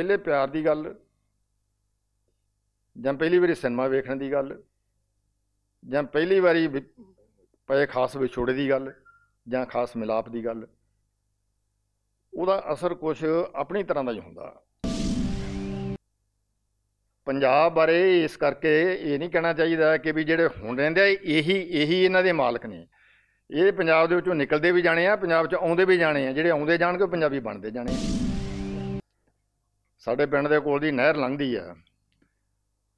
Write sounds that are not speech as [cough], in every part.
ਪਹਿਲੇ ਪਿਆਰ ਦੀ ਗੱਲ ਜਾਂ ਪਹਿਲੀ ਵਾਰੀ ਸਿਨੇਮਾ ਵੇਖਣ ਦੀ ਗੱਲ ਜਾਂ ਪਹਿਲੀ ਵਾਰੀ ਪਏ ਖਾਸ ਵਿਛੋੜੇ ਦੀ ਗੱਲ ਜਾਂ ਖਾਸ ਮਿਲਾਪ ਦੀ ਗੱਲ ਉਹਦਾ ਅਸਰ ਕੁਝ ਆਪਣੀ ਤਰ੍ਹਾਂ ਦਾ ਹੀ ਹੁੰਦਾ ਪੰਜਾਬ ਬਾਰੇ ਇਸ ਕਰਕੇ ਇਹ ਨਹੀਂ ਕਹਿਣਾ ਚਾਹੀਦਾ ਕਿ ਵੀ ਜਿਹੜੇ ਹੁਣ ਰਹਿੰਦੇ ਆ ਇਹੀ ਇਹੀ ਇਹਨਾਂ ਦੇ ਮਾਲਕ ਨੇ ਇਹ ਪੰਜਾਬ ਦੇ ਵਿੱਚੋਂ ਨਿਕਲਦੇ ਵੀ ਜਾਣੇ ਆ ਪੰਜਾਬ 'ਚ ਆਉਂਦੇ ਵੀ ਜਾਣੇ ਆ ਜਿਹੜੇ ਆਉਂਦੇ ਜਾਣਗੇ ਪੰਜਾਬੀ ਬਣਦੇ ਜਾਣੇ ਆ ਸਾਡੇ ਪਿੰਡ ਦੇ ਕੋਲ ਦੀ ਨਹਿਰ ਲੰਘਦੀ ਆ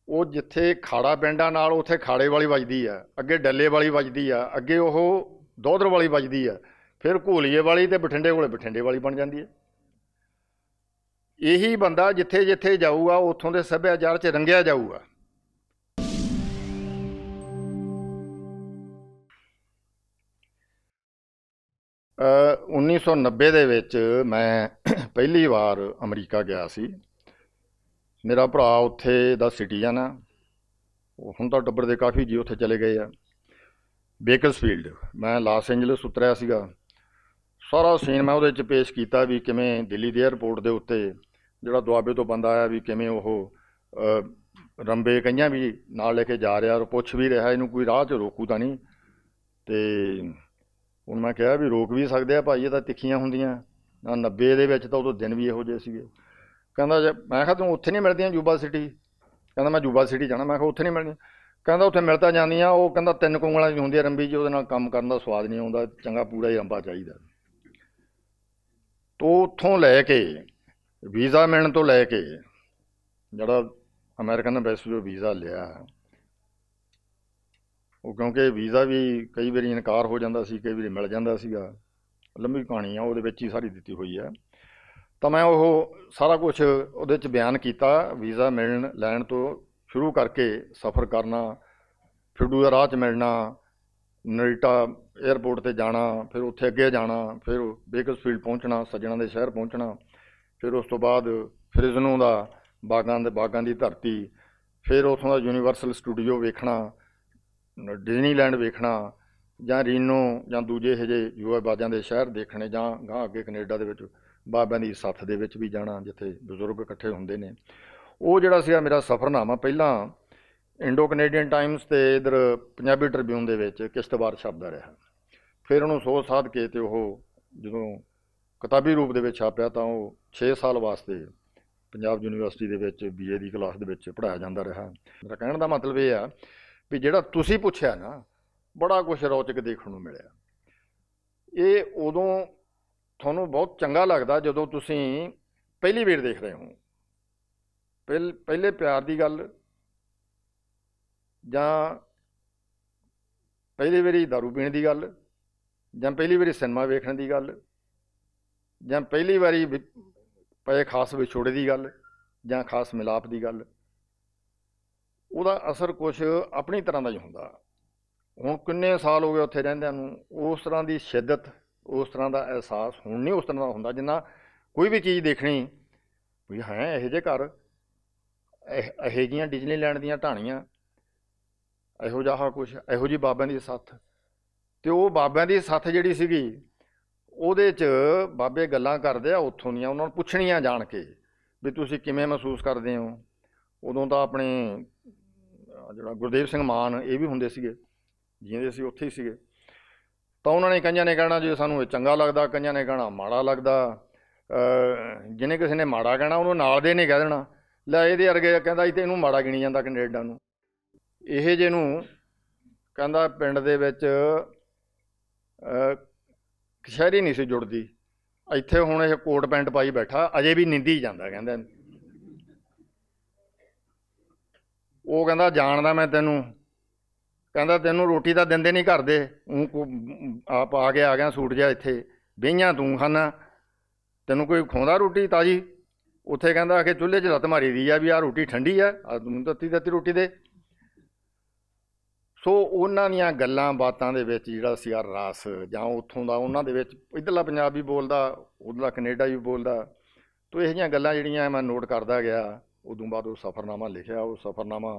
ਉਹ ਜਿੱਥੇ ਖਾੜਾ ਪਿੰਡਾਂ ਨਾਲ ਉਥੇ ਖਾੜੇ ਵਾਲੀ ਵੱਜਦੀ ਆ ਅੱਗੇ ਡੱਲੇ ਵਾਲੀ ਵੱਜਦੀ ਆ ਅੱਗੇ ਉਹ ਦੋਧਰ ਵਾਲੀ ਵੱਜਦੀ ਆ ਫਿਰ ਘੋਲੀਏ ਵਾਲੀ ਤੇ ਬਠਿੰਡੇ ਕੋਲੇ ਬਠਿੰਡੇ ਵਾਲੀ ਬਣ ਜਾਂਦੀ ਆ ਇਹੀ ਬੰਦਾ ਜਿੱਥੇ ਜਿੱਥੇ ਜਾਊਗਾ ਉਥੋਂ ਦੇ ਸੱਭਿਆਚਾਰ 'ਚ ਰੰਗਿਆ ਜਾਊਗਾ 1990 ਦੇ ਵਿੱਚ ਮੈਂ [clears throat] ਪਹਿਲੀ ਵਾਰ ਅਮਰੀਕਾ ਗਿਆ ਸੀ ਮੇਰਾ ਭਰਾ ਉੱਥੇ ਦਾ ਸਿਟੀਜ਼ਨ ਆ ਉਹ ਹੁਣ ਤਾਂ ਡੱਬਰ ਦੇ ਕਾਫੀ ਜੀ ਉੱਥੇ ਚਲੇ ਗਏ ਆ ਬੇਕਰਸਫੀਲਡ ਮੈਂ ਲਾਸ ਐਂਜਲਸ ਉਤਰਿਆ ਸੀਗਾ ਸਾਰਾ ਸੀਨ ਮੈਂ ਉਹਦੇ ਵਿੱਚ ਪੇਸ਼ ਕੀਤਾ ਵੀ ਕਿਵੇਂ ਦਿੱਲੀ ਦੇ 에ਅਰਪੋਰਟ ਦੇ ਉੱਤੇ ਜਿਹੜਾ ਦੁਆਬੇ ਤੋਂ ਬੰਦਾ ਆਇਆ ਵੀ ਕਿਵੇਂ ਉਹ ਰੰਬੇ ਕਈਆਂ ਵੀ ਨਾਲ ਲੈ ਕੇ ਜਾ ਰਿਹਾ ਔਰ ਪੁੱਛ ਵੀ ਰਿਹਾ ਇਹਨੂੰ ਕੋਈ ਰਾਹ 'ਚ ਰੋਕੂ ਤਾਂ ਨਹੀਂ ਤੇ ਹੁਣ ਮੈਂ ਕਿਹਾ ਵੀ ਰੋਕ ਵੀ ਸਕਦੇ ਆ ਭਾਈ ਇਹ ਤਾਂ ਤਿੱਖੀਆਂ ਹੁੰਦੀਆਂ ਨਾ 90 ਦੇ ਵਿੱਚ ਤਾਂ ਉਦੋਂ ਦਿਨ ਵੀ ਇਹੋ ਜਿਹੇ ਸੀਗੇ ਕਹਿੰਦਾ ਜੇ ਮੈਂ ਕਿਹਾ ਤੂੰ ਉੱਥੇ ਨਹੀਂ ਮਿਲਦੀਆਂ ਜੂਬਾ ਸਿਟੀ ਕਹਿੰਦਾ ਮੈਂ ਜੂਬਾ ਸਿਟੀ ਜਾਣਾ ਮੈਂ ਕਿਹਾ ਉੱਥੇ ਨਹੀਂ ਮਿਲਣੀ ਕਹਿੰਦਾ ਉੱਥੇ ਮਿਲਤਾ ਜਾਂਦੀਆਂ ਉਹ ਕਹਿੰਦਾ ਤਿੰਨ ਕੁੰਗਲਾਂ ਜੀ ਹੁੰਦੀਆਂ ਰੰਬੀ ਜੀ ਉਹਦੇ ਨਾਲ ਕੰਮ ਕਰਨ ਦਾ ਸਵਾਦ ਨਹੀਂ ਆਉਂਦਾ ਚੰਗਾ ਪੂਰਾ ਹੀ ਰੰਬਾ ਚਾਹੀਦਾ ਤੋ ਉੱਥੋਂ ਲੈ ਕੇ ਵੀਜ਼ਾ ਮਿਲਣ ਤੋਂ ਲੈ ਕੇ ਜਿਹੜਾ ਅਮਰੀਕਨ ਐਮਬੈਸੀ ਵੀਜ਼ਾ ਲਿਆ ਉਹ ਕਿਉਂਕਿ ਵੀਜ਼ਾ ਵੀ ਕਈ ਵਾਰੀ ਇਨਕਾਰ ਹੋ ਜਾਂਦਾ ਸੀ ਕਈ ਵਾਰੀ ਮਿਲ ਜਾਂਦਾ ਸੀਗਾ ਲੰਮੀ ਕਹਾਣੀ ਆ ਉਹਦੇ ਵਿੱਚ ਹੀ ਸਾਰੀ ਦਿੱਤੀ ਹੋਈ ਆ ਤਾਂ ਮੈਂ ਉਹ ਸਾਰਾ ਕੁਝ ਉਹਦੇ ਵਿੱਚ ਬਿਆਨ ਕੀਤਾ ਵੀਜ਼ਾ ਮਿਲਣ ਲੈਣ ਤੋਂ ਸ਼ੁਰੂ ਕਰਕੇ ਸਫ਼ਰ ਕਰਨਾ ਫਿਡੂ ਦਾ ਰਾਹ 'ਚ ਮਿਲਣਾ ਨਰੀਟਾ 에ਅਰਪੋਰਟ ਤੇ ਜਾਣਾ ਫਿਰ ਉੱਥੇ ਅੱਗੇ ਜਾਣਾ ਫਿਰ ਬੇਕਸਫੀਲਡ ਪਹੁੰਚਣਾ ਸੱਜਣਾ ਦੇ ਸ਼ਹਿਰ ਪਹੁੰਚਣਾ ਫਿਰ ਉਸ ਤੋਂ ਬਾਅਦ ਫ੍ਰਿਜ਼ਨੋ ਦਾ ਬਾਗਾਂ ਦੇ ਬਾਗਾਂ ਦੀ ਧਰਤੀ ਫਿਰ ਉਥੋਂ ਦਾ ਯੂਨੀਵਰਸਲ ਸਟੂਡੀਓ ਵੇਖਣਾ ਡਿਜ਼ਨੀਲੈਂਡ ਵੇਖਣਾ ਜਾਂ ਰੀਨੋ ਜਾਂ ਦੂਜੇ ਹਜੇ ਯੂਏ ਬਾਜਾਂ ਦੇ ਸ਼ਹਿਰ ਦੇਖਣੇ ਜਾਂ ਗਾਂ ਅੱਗੇ ਕੈਨੇਡਾ ਦੇ ਵਿੱਚ ਬਾਬਿਆਂ ਦੀ ਸੱਥ ਦੇ ਵਿੱਚ ਵੀ ਜਾਣਾ ਜਿੱਥੇ ਬਜ਼ੁਰਗ ਇਕੱਠੇ ਹੁੰਦੇ ਨੇ ਉਹ ਜਿਹੜਾ ਸੀਗਾ ਮੇਰਾ ਸਫ਼ਰਨਾਮਾ ਪਹਿਲਾਂ ਇੰਡੋ ਕੈਨੇਡੀਅਨ ਟਾਈਮਸ ਤੇ ਇਧਰ ਪੰਜਾਬੀ ਟ੍ਰਿਬਿਊਨ ਦੇ ਵਿੱਚ ਕਿਸ਼ਤਵਾਰ ਛਾਪਦਾ ਰਿਹਾ ਫਿਰ ਉਹਨੂੰ ਸੋਚ ਸਾਧ ਕੇ ਤੇ ਉਹ ਜਦੋਂ ਕਿਤਾਬੀ ਰੂਪ ਦੇ ਵਿੱਚ ਛਾਪਿਆ ਤਾਂ ਉਹ 6 ਸਾਲ ਵਾਸਤੇ ਪੰਜਾਬ ਯੂਨੀਵਰਸਿਟੀ ਦੇ ਵਿੱਚ ਬੀਏ ਦੀ ਕਲਾਸ ਦੇ ਵਿੱਚ ਪੜਾਇਆ ਜਾਂਦਾ ਰਿਹਾ ਮੇਰਾ ਕਹਿਣ ਦਾ ਮਤਲਬ ਇਹ ਆ ਵੀ ਜਿਹੜਾ ਤੁਸੀਂ ਪੁੱਛਿਆ ਨਾ ਬੜਾ ਕੁਝ ਰੌਚਕ ਦੇਖਣ ਨੂੰ ਮਿਲਿਆ ਇਹ ਉਦੋਂ ਤੁਹਾਨੂੰ ਬਹੁਤ ਚੰਗਾ ਲੱਗਦਾ ਜਦੋਂ ਤੁਸੀਂ ਪਹਿਲੀ ਵਾਰ ਦੇਖ ਰਹੇ ਹੋ ਪਹਿਲੇ ਪਿਆਰ ਦੀ ਗੱਲ ਜਾਂ ਪਹਿਲੀ ਵਾਰੀ दारू ਪੀਣ ਦੀ ਗੱਲ ਜਾਂ ਪਹਿਲੀ ਵਾਰੀ ਸਿਨੇਮਾ ਵੇਖਣ ਦੀ ਗੱਲ ਜਾਂ ਪਹਿਲੀ ਵਾਰੀ ਪਏ ਖਾਸ ਵਿਛੋੜੇ ਦੀ ਗੱਲ ਜਾਂ ਖਾਸ ਮਿਲਾਪ ਦੀ ਗੱਲ ਉਹਦਾ ਅਸਰ ਕੁਝ ਆਪਣੀ ਤਰ੍ਹਾਂ ਦਾ ਹੀ ਹੁੰਦਾ ਹੁਣ ਕਿੰਨੇ ਸਾਲ ਹੋ ਗਏ ਉੱਥੇ ਰਹਿੰਦਿਆਂ ਨੂੰ ਉਸ ਤਰ੍ਹਾਂ ਦੀ ਸ਼ਿੱਦਤ ਉਸ ਤਰ੍ਹਾਂ ਦਾ ਅਹਿਸਾਸ ਹੁਣ ਨਹੀਂ ਉਸ ਤਰ੍ਹਾਂ ਦਾ ਹੁੰਦਾ ਜਿੰਨਾ ਕੋਈ ਵੀ ਚੀਜ਼ ਦੇਖਣੀ ਵੀ ਹੈ ਇਹ ਜੇ ਘਰ ਇਹ ਇਹ ਜੀਆਂ ਡਿਜ਼ਨੀਲੈਂਡ ਦੀਆਂ ਢਾਣੀਆਂ ਇਹੋ ਜਿਹਾ ਕੁਝ ਇਹੋ ਜੀ ਬਾਬਿਆਂ ਦੀ ਸੱਥ ਤੇ ਉਹ ਬਾਬਿਆਂ ਦੀ ਸੱਥ ਜਿਹੜੀ ਸੀਗੀ ਉਹਦੇ 'ਚ ਬਾਬੇ ਗੱਲਾਂ ਕਰਦੇ ਆ ਉੱਥੋਂ ਦੀਆਂ ਉਹਨਾਂ ਨੂੰ ਪੁੱਛਣੀਆਂ ਜਾਣ ਕੇ ਵੀ ਤੁਸੀਂ ਕਿਵੇਂ ਮਹਿਸੂਸ ਕਰਦੇ ਹੋ ਉਦੋਂ ਤਾਂ ਆਪਣੇ ਜਿਹੜਾ ਗੁਰਦੇਵ ਸਿੰਘ ਮਾਨ ਇਹ ਵੀ ਹੁੰਦੇ ਸੀਗੇ ਜਿਹਦੇ ਸੀ ਉੱਥੇ ਹੀ ਸੀਗੇ ਤਾਂ ਉਹਨਾਂ ਨੇ ਕਈਆਂ ਨੇ ਕਹਿਣਾ ਜੇ ਸਾਨੂੰ ਇਹ ਚੰਗਾ ਲੱਗਦਾ ਕਈਆਂ ਨੇ ਕਹਿਣਾ ਮਾੜਾ ਲੱਗਦਾ ਜਿਹਨੇ ਕਿਸੇ ਨੇ ਮਾੜਾ ਕਹਿਣਾ ਉਹਨੂੰ ਨਾਲ ਦੇ ਨੇ ਕਹਿ ਦੇਣਾ ਲੈ ਇਹਦੇ ਅਰਗੇ ਕਹਿੰਦਾ ਇਹ ਤੇ ਇਹਨੂੰ ਮਾੜਾ ਗਿਣੀ ਜਾਂਦਾ ਕੈਨੇਡਾ ਨੂੰ ਇਹ ਜੇ ਨੂੰ ਕਹਿੰਦਾ ਪਿੰਡ ਦੇ ਵਿੱਚ ਸ਼ਹਿਰੀ ਨਹੀਂ ਸੀ ਜੁੜਦੀ ਇੱਥੇ ਹੁਣ ਇਹ ਕੋਟ ਪੈਂਟ ਪਾਈ ਬੈਠਾ ਅਜੇ ਵੀ ਨਿੰਦੀ ਜਾਂਦਾ ਕਹਿੰਦਾ ਉਹ ਕਹਿੰਦਾ ਜਾਣਦਾ ਮੈਂ ਤੈਨੂੰ ਕਹਿੰਦਾ ਤੈਨੂੰ ਰੋਟੀ ਤਾਂ ਦਿੰਦੇ ਨਹੀਂ ਘਰ ਦੇ ਉਹ ਆਪ ਆ ਕੇ ਆ ਗਿਆ ਸੂਟ ਜਾ ਇੱਥੇ ਵਿਹਿਆਂ ਤੂੰ ਖਾਨਾ ਤੈਨੂੰ ਕੋਈ ਖਾਉਂਦਾ ਰੋਟੀ ਤਾਜੀ ਉੱਥੇ ਕਹਿੰਦਾ ਆ ਕੇ ਚੁੱਲ੍ਹੇ 'ਚ ਲੱਤ ਮਾਰੀ ਦੀ ਆ ਵੀ ਆ ਰੋਟੀ ਠੰਡੀ ਆ ਤੂੰ ਤੱਤੀ ਤੱਤੀ ਰੋਟੀ ਦੇ ਸੋ ਉਹਨਾਂ ਦੀਆਂ ਗੱਲਾਂ ਬਾਤਾਂ ਦੇ ਵਿੱਚ ਜਿਹੜਾ ਸੀ ਆ ਰਾਸ ਜਾਂ ਉੱਥੋਂ ਦਾ ਉਹਨਾਂ ਦੇ ਵਿੱਚ ਇਧਰਲਾ ਪੰਜਾਬੀ ਬੋਲਦਾ ਉਧਰਲਾ ਕੈਨੇਡਾ ਵੀ ਬੋਲਦਾ ਤੋ ਇਹ ਜੀਆਂ ਗੱਲਾਂ ਜਿਹੜੀਆਂ ਮੈਂ ਨੋਟ ਕਰਦਾ ਗਿਆ ਉਦੋਂ ਬਾਅਦ ਉਹ ਸਫਰਨਾਮਾ ਲਿਖਿਆ ਉਹ ਸਫਰਨਾਮਾ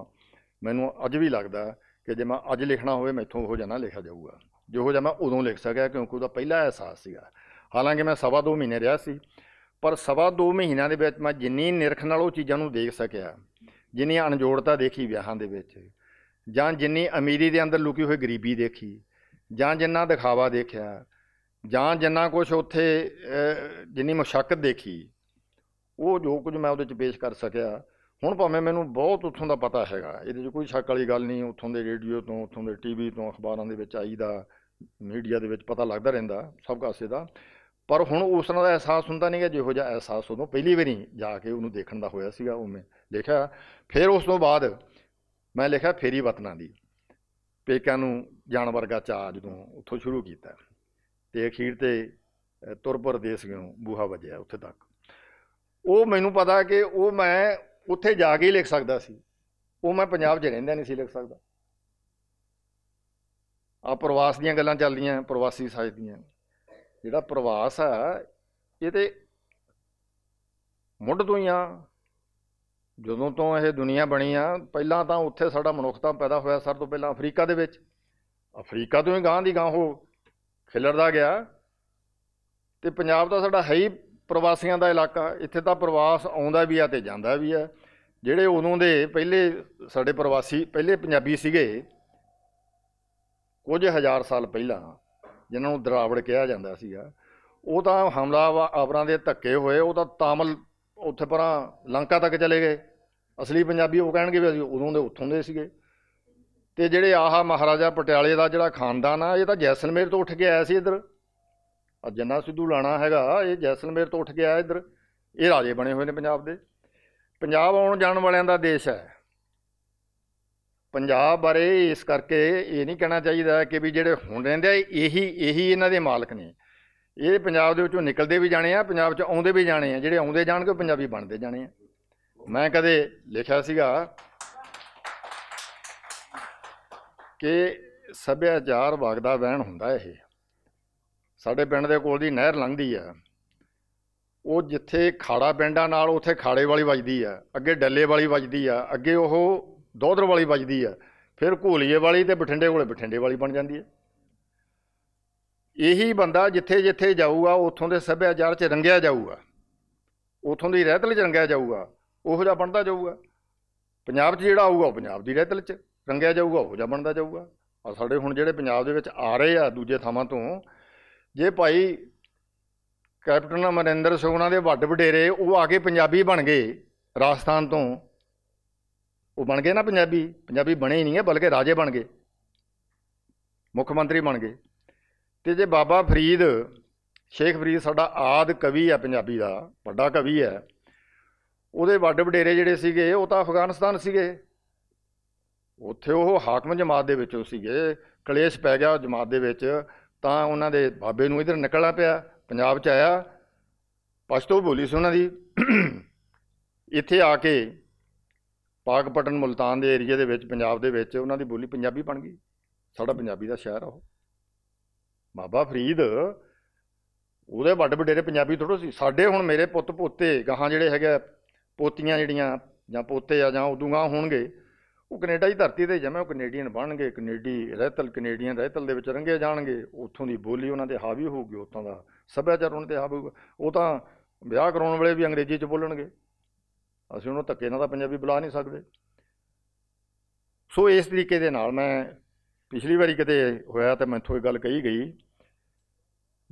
ਮੈਨੂੰ ਅੱਜ ਵੀ ਲੱਗਦਾ ਕਿ ਜੇ ਮੈਂ ਅੱਜ ਲਿਖਣਾ ਹੋਵੇ ਮੈਥੋਂ ਉਹ ਜਾਣਾ ਲਿਖਿਆ ਜਾਊਗਾ ਜਿਹੋ ਜਾ ਮੈਂ ਉਦੋਂ ਲਿਖ ਸਕਿਆ ਕਿਉਂਕਿ ਉਹਦਾ ਪਹਿਲਾ ਅਹਿਸਾਸ ਸੀਗਾ ਹਾਲਾਂਕਿ ਮੈਂ ਸਵਾ 2 ਮਹੀਨੇ ਰਿਹਾ ਸੀ ਪਰ ਸਵਾ 2 ਮਹੀਨਿਆਂ ਦੇ ਵਿੱਚ ਮੈਂ ਜਿੰਨੀ ਨਿਰਖ ਨਾਲ ਉਹ ਚੀਜ਼ਾਂ ਨੂੰ ਦੇਖ ਸਕਿਆ ਜਿੰਨੀ ਅਣਜੋੜਤਾ ਦੇਖੀ ਵਿਆਹਾਂ ਦੇ ਵਿੱਚ ਜਾਂ ਜਿੰਨੀ ਅਮੀਰੀ ਦੇ ਅੰਦਰ ਲੁਕੀ ਹੋਈ ਗਰੀਬੀ ਦੇਖੀ ਜਾਂ ਜਿੰਨਾ ਦਿਖਾਵਾ ਦੇਖਿਆ ਜਾਂ ਜਿੰਨਾ ਕੁਝ ਉੱਥੇ ਜਿੰਨੀ ਮੁਸ਼ਕਲ ਦੇਖੀ ਉਹ ਜੋ ਕੁਝ ਮੈਂ ਉਹਦੇ 'ਚ ਪੇਸ਼ ਕਰ ਸਕਿਆ ਹੁਣ ਭਾਵੇਂ ਮੈਨੂੰ ਬਹੁਤ ਉੱਥੋਂ ਦਾ ਪਤਾ ਹੈਗਾ ਇਹਦੇ 'ਚ ਕੋਈ ਸ਼ੱਕ ਵਾਲੀ ਗੱਲ ਨਹੀਂ ਉੱਥੋਂ ਦੇ ਰੇਡੀਓ ਤੋਂ ਉੱਥੋਂ ਦੇ ਟੀਵੀ ਤੋਂ ਅਖਬਾਰਾਂ ਦੇ ਵਿੱਚ ਆਈਦਾ ਮੀਡੀਆ ਦੇ ਵਿੱਚ ਪਤਾ ਲੱਗਦਾ ਰਹਿੰਦਾ ਸਭ ਕਾਸੇ ਦਾ ਪਰ ਹੁਣ ਉਸ ਤਰ੍ਹਾਂ ਦਾ ਅਹਿਸਾਸ ਹੁੰਦਾ ਨਹੀਂਗਾ ਜਿਹੋ ਜਿਹਾ ਅਹਿਸਾਸ ਉਹਨੂੰ ਪਹਿਲੀ ਵਾਰੀ ਜਾ ਕੇ ਉਹਨੂੰ ਦੇਖਣ ਦਾ ਹੋਇਆ ਸੀਗਾ ਉਹ ਮੈਂ ਫਿਰ ਉਸ ਤੋਂ ਬਾਅਦ ਮੈਂ ਲਿਖਿਆ ਫੇਰੀ ਵਤਨਾਂ ਦੀ ਪੇਕਿਆਂ ਨੂੰ ਜਾਣ ਵਰਗਾ ਚਾਹ ਜਦੋਂ ਉੱਥੋਂ ਸ਼ੁਰੂ ਕੀਤਾ ਤੇ ਅਖੀਰ ਤੇ ਤੁਰਪਰ ਦੇਸ ਗਿਓ ਬੂਹਾ ਵਜਿਆ ਉੱਥੇ ਤੱਕ ਉਹ ਮੈਨੂੰ ਪਤਾ ਕਿ ਉਹ ਮੈਂ ਉੱਥੇ ਜਾ ਕੇ ਹੀ ਲਿਖ ਸਕਦਾ ਸੀ ਉਹ ਮੈਂ ਪੰਜਾਬ 'ਚ ਰਹਿੰਦਾ ਨਹੀਂ ਸੀ ਲਿਖ ਸਕਦਾ ਆ ਪ੍ਰਵਾਸ ਦੀਆਂ ਗੱਲਾਂ ਚੱਲਦੀਆਂ ਪ੍ਰਵਾਸੀ ਸੱਜਦੀਆਂ ਜਿਹੜਾ ਪ੍ਰਵਾਸ ਆ ਇਹ ਤੇ ਮੁੱਢ ਤੋਂ ਹੀ ਆ ਜਦੋਂ ਤੋਂ ਇਹ ਦੁਨੀਆ ਬਣੀ ਆ ਪਹਿਲਾਂ ਤਾਂ ਉੱਥੇ ਸਾਡਾ ਮਨੁੱਖਤਾ ਪੈਦਾ ਹੋਇਆ ਸਭ ਤੋਂ ਪਹਿਲਾਂ ਅਫਰੀਕਾ ਦੇ ਵਿੱਚ ਅਫਰੀਕਾ ਤੋਂ ਹੀ ਗਾਂ ਦੀ ਗਾਂ ਹੋ ਖਿਲਰਦਾ ਗਿਆ ਤੇ ਪੰਜਾਬ ਦਾ ਸਾਡਾ ਹੈ ਹੀ ਪ੍ਰਵਾਸੀਆਂ ਦਾ ਇਲਾਕਾ ਇੱਥੇ ਤਾਂ ਪ੍ਰਵਾਸ ਆਉਂਦਾ ਵੀ ਆ ਤੇ ਜਾਂਦਾ ਵੀ ਆ ਜਿਹੜੇ ਉਦੋਂ ਦੇ ਪਹਿਲੇ ਸਾਡੇ ਪ੍ਰਵਾਸੀ ਪਹਿਲੇ ਪੰਜਾਬੀ ਸੀਗੇ ਕੁਝ ਹਜ਼ਾਰ ਸਾਲ ਪਹਿਲਾਂ ਜਿਨ੍ਹਾਂ ਨੂੰ ਦਰਾਵੜ ਕਿਹਾ ਜਾਂਦਾ ਸੀਗਾ ਉਹ ਤਾਂ ਹਮਲਾ ਆਵਰਾਂ ਦੇ ਧੱਕੇ ਹੋਏ ਉਹ ਤਾਂ ਤਾਮਲ ਉੱਥੇ ਪਰਾਂ ਲੰਕਾ ਤੱਕ ਚਲੇ ਗਏ ਅਸਲੀ ਪੰਜਾਬੀ ਉਹ ਕਹਿਣਗੇ ਵੀ ਅਸੀਂ ਉਦੋਂ ਦੇ ਉੱਥੋਂ ਦੇ ਸੀਗੇ ਤੇ ਜਿਹੜੇ ਆਹਾ ਮਹਾਰਾਜਾ ਪਟਿਆਲੇ ਦਾ ਜਿਹੜਾ ਖਾਨਦਾਨ ਆ ਇਹ ਤਾਂ ਜੈਸਲਮੇਰ ਤੋਂ ਉੱਠ ਕੇ ਆਇਆ ਸੀ ਇਧਰ ਆ ਜੰਨਾ ਸਿੱਧੂ ਲਾਣਾ ਹੈਗਾ ਇਹ ਜੈਸਲਮੇਰ ਤੋਂ ਉੱਠ ਕੇ ਆਇਆ ਇੱਧਰ ਇਹ ਰਾਜੇ ਬਣੇ ਹੋਏ ਨੇ ਪੰਜਾਬ ਦੇ ਪੰਜਾਬ ਆਉਣ ਜਾਣ ਵਾਲਿਆਂ ਦਾ ਦੇਸ਼ ਹੈ ਪੰਜਾਬ ਬਾਰੇ ਇਸ ਕਰਕੇ ਇਹ ਨਹੀਂ ਕਹਿਣਾ ਚਾਹੀਦਾ ਕਿ ਵੀ ਜਿਹੜੇ ਹੁਣ ਰਹਿੰਦੇ ਆ ਇਹੀ ਇਹੀ ਇਹਨਾਂ ਦੇ ਮਾਲਕ ਨੇ ਇਹ ਪੰਜਾਬ ਦੇ ਵਿੱਚੋਂ ਨਿਕਲਦੇ ਵੀ ਜਾਣੇ ਆ ਪੰਜਾਬ 'ਚ ਆਉਂਦੇ ਵੀ ਜਾਣੇ ਆ ਜਿਹੜੇ ਆਉਂਦੇ ਜਾਣਗੇ ਪੰਜਾਬੀ ਬਣਦੇ ਜਾਣੇ ਆ ਮੈਂ ਕਦੇ ਲਿਖਿਆ ਸੀਗਾ ਕਿ ਸਭਿਆਚਾਰ ਵਗਦਾ ਵਹਿਣ ਹੁੰਦਾ ਇਹ ਸਾਡੇ ਪਿੰਡ ਦੇ ਕੋਲ ਦੀ ਨਹਿਰ ਲੰਘਦੀ ਆ ਉਹ ਜਿੱਥੇ ਖਾੜਾ ਪਿੰਡਾਂ ਨਾਲ ਉਥੇ ਖਾੜੇ ਵਾਲੀ ਵੱਜਦੀ ਆ ਅੱਗੇ ਡੱਲੇ ਵਾਲੀ ਵੱਜਦੀ ਆ ਅੱਗੇ ਉਹ ਦੋਧਰ ਵਾਲੀ ਵੱਜਦੀ ਆ ਫਿਰ ਘੋਲੀਏ ਵਾਲੀ ਤੇ ਬਠਿੰਡੇ ਕੋਲੇ ਬਠਿੰਡੇ ਵਾਲੀ ਬਣ ਜਾਂਦੀ ਆ ਇਹੀ ਬੰਦਾ ਜਿੱਥੇ ਜਿੱਥੇ ਜਾਊਗਾ ਉਥੋਂ ਦੇ ਸੱਭਿਆਚਾਰ 'ਚ ਰੰਗਿਆ ਜਾਊਗਾ ਉਥੋਂ ਦੀ ਰਹਿਤਲ 'ਚ ਰੰਗਿਆ ਜਾਊਗਾ ਉਹੋ ਜਿਹਾ ਬਣਦਾ ਜਾਊਗਾ ਪੰਜਾਬ 'ਚ ਜਿਹੜਾ ਆਊਗਾ ਉਹ ਪੰਜਾਬ ਦੀ ਰਹਿਤਲ 'ਚ ਰੰਗਿਆ ਜਾਊਗਾ ਉਹੋ ਜਿਹਾ ਬਣਦਾ ਜਾਊਗਾ ਆ ਸਾਡੇ ਹੁਣ ਜਿਹੜੇ ਪੰਜਾਬ ਦੇ ਵਿੱਚ ਆ ਰਹੇ ਆ ਦੂਜੇ ਥਾਵਾਂ ਤੋਂ ਜੇ ਭਾਈ ਕੈਪਟਨ ਅਮਰਿੰਦਰ ਸਿੰਘ ਉਹਨਾਂ ਦੇ ਵੱਡ ਵਡੇਰੇ ਉਹ ਆ ਕੇ ਪੰਜਾਬੀ ਬਣ ਗਏ ਰਾਜਸਥਾਨ ਤੋਂ ਉਹ ਬਣ ਗਏ ਨਾ ਪੰਜਾਬੀ ਪੰਜਾਬੀ ਬਣੇ ਹੀ ਨਹੀਂ ਹੈ ਬਲਕਿ ਰਾਜੇ ਬਣ ਗਏ ਮੁੱਖ ਮੰਤਰੀ ਬਣ ਗਏ ਤੇ ਜੇ ਬਾਬਾ ਫਰੀਦ ਸ਼ੇਖ ਫਰੀਦ ਸਾਡਾ ਆਦ ਕਵੀ ਹੈ ਪੰਜਾਬੀ ਦਾ ਵੱਡਾ ਕਵੀ ਹੈ ਉਹਦੇ ਵੱਡ ਵਡੇਰੇ ਜਿਹੜੇ ਸੀਗੇ ਉਹ ਤਾਂ ਅਫਗਾਨਿਸਤਾਨ ਸੀਗੇ ਉੱਥੇ ਉਹ ਹਾਕਮ ਜਮਾਤ ਦੇ ਵਿੱਚੋਂ ਸੀਗੇ ਕਲੇਸ਼ ਪੈ ਗਿਆ ਜਮਾਤ ਦੇ ਵਿੱਚ ਤਾਂ ਉਹਨਾਂ ਦੇ ਬਾਬੇ ਨੂੰ ਇਧਰ ਨਿਕਲਣਾ ਪਿਆ ਪੰਜਾਬ 'ਚ ਆਇਆ ਪਸ਼ਤੋ ਬੋਲੀ ਸੀ ਉਹਨਾਂ ਦੀ ਇੱਥੇ ਆ ਕੇ ਪਾਕਪਟਨ ਮੁਲਤਾਨ ਦੇ ਏਰੀਆ ਦੇ ਵਿੱਚ ਪੰਜਾਬ ਦੇ ਵਿੱਚ ਉਹਨਾਂ ਦੀ ਬੋਲੀ ਪੰਜਾਬੀ ਬਣ ਗਈ ਸਾਡਾ ਪੰਜਾਬੀ ਦਾ ਸ਼ਹਿਰ ਆ ਉਹ ਬਾਬਾ ਫਰੀਦ ਉਹਦੇ ਵੱਡੇ ਵਡੇਰੇ ਪੰਜਾਬੀ ਥੋੜੋ ਸੀ ਸਾਡੇ ਹੁਣ ਮੇਰੇ ਪੁੱਤ ਪੋਤੇ ਗਾਹਾਂ ਜਿਹੜੇ ਹੈਗੇ ਪੋਤੀਆਂ ਜਿਹੜੀਆਂ ਜਾਂ ਪੋਤੇ ਆ ਜਾਂ ਉਦੋਂ ਗਾਹ ਹੋਣਗੇ ਉਹ ਕੈਨੇਡਾ ਦੀ ਧਰਤੀ ਤੇ ਜਮੇ ਉਹ ਕੈਨੇਡੀਅਨ ਬਣਨਗੇ ਕੈਨੇਡੀ ਰਹਿਤਲ ਕੈਨੇਡੀਅਨ ਰਹਿਤਲ ਦੇ ਵਿੱਚ ਰੰਗੇ ਜਾਣਗੇ ਉੱਥੋਂ ਦੀ ਬੋਲੀ ਉਹਨਾਂ ਤੇ ਹਾਵੀ ਹੋਊਗੀ ਉੱਥੋਂ ਦਾ ਸੱਭਿਆਚਾਰ ਉਹਨਾਂ ਤੇ ਹਾਵੀ ਉਹ ਤਾਂ ਵਿਆਹ ਕਰਾਉਣ ਵੇਲੇ ਵੀ ਅੰਗਰੇਜ਼ੀ 'ਚ ਬੋਲਣਗੇ ਅਸੀਂ ਉਹਨਾਂ ਧੱਕੇ ਨਾਲ ਤਾਂ ਪੰਜਾਬੀ ਬੁਲਾ ਨਹੀਂ ਸਕਦੇ ਸੋ ਇਸ ਤਰੀਕੇ ਦੇ ਨਾਲ ਮੈਂ ਪਿਛਲੀ ਵਾਰੀ ਕਿਤੇ ਹੋਇਆ ਤਾਂ ਮੈਥੋਂ ਇਹ ਗੱਲ ਕਹੀ ਗਈ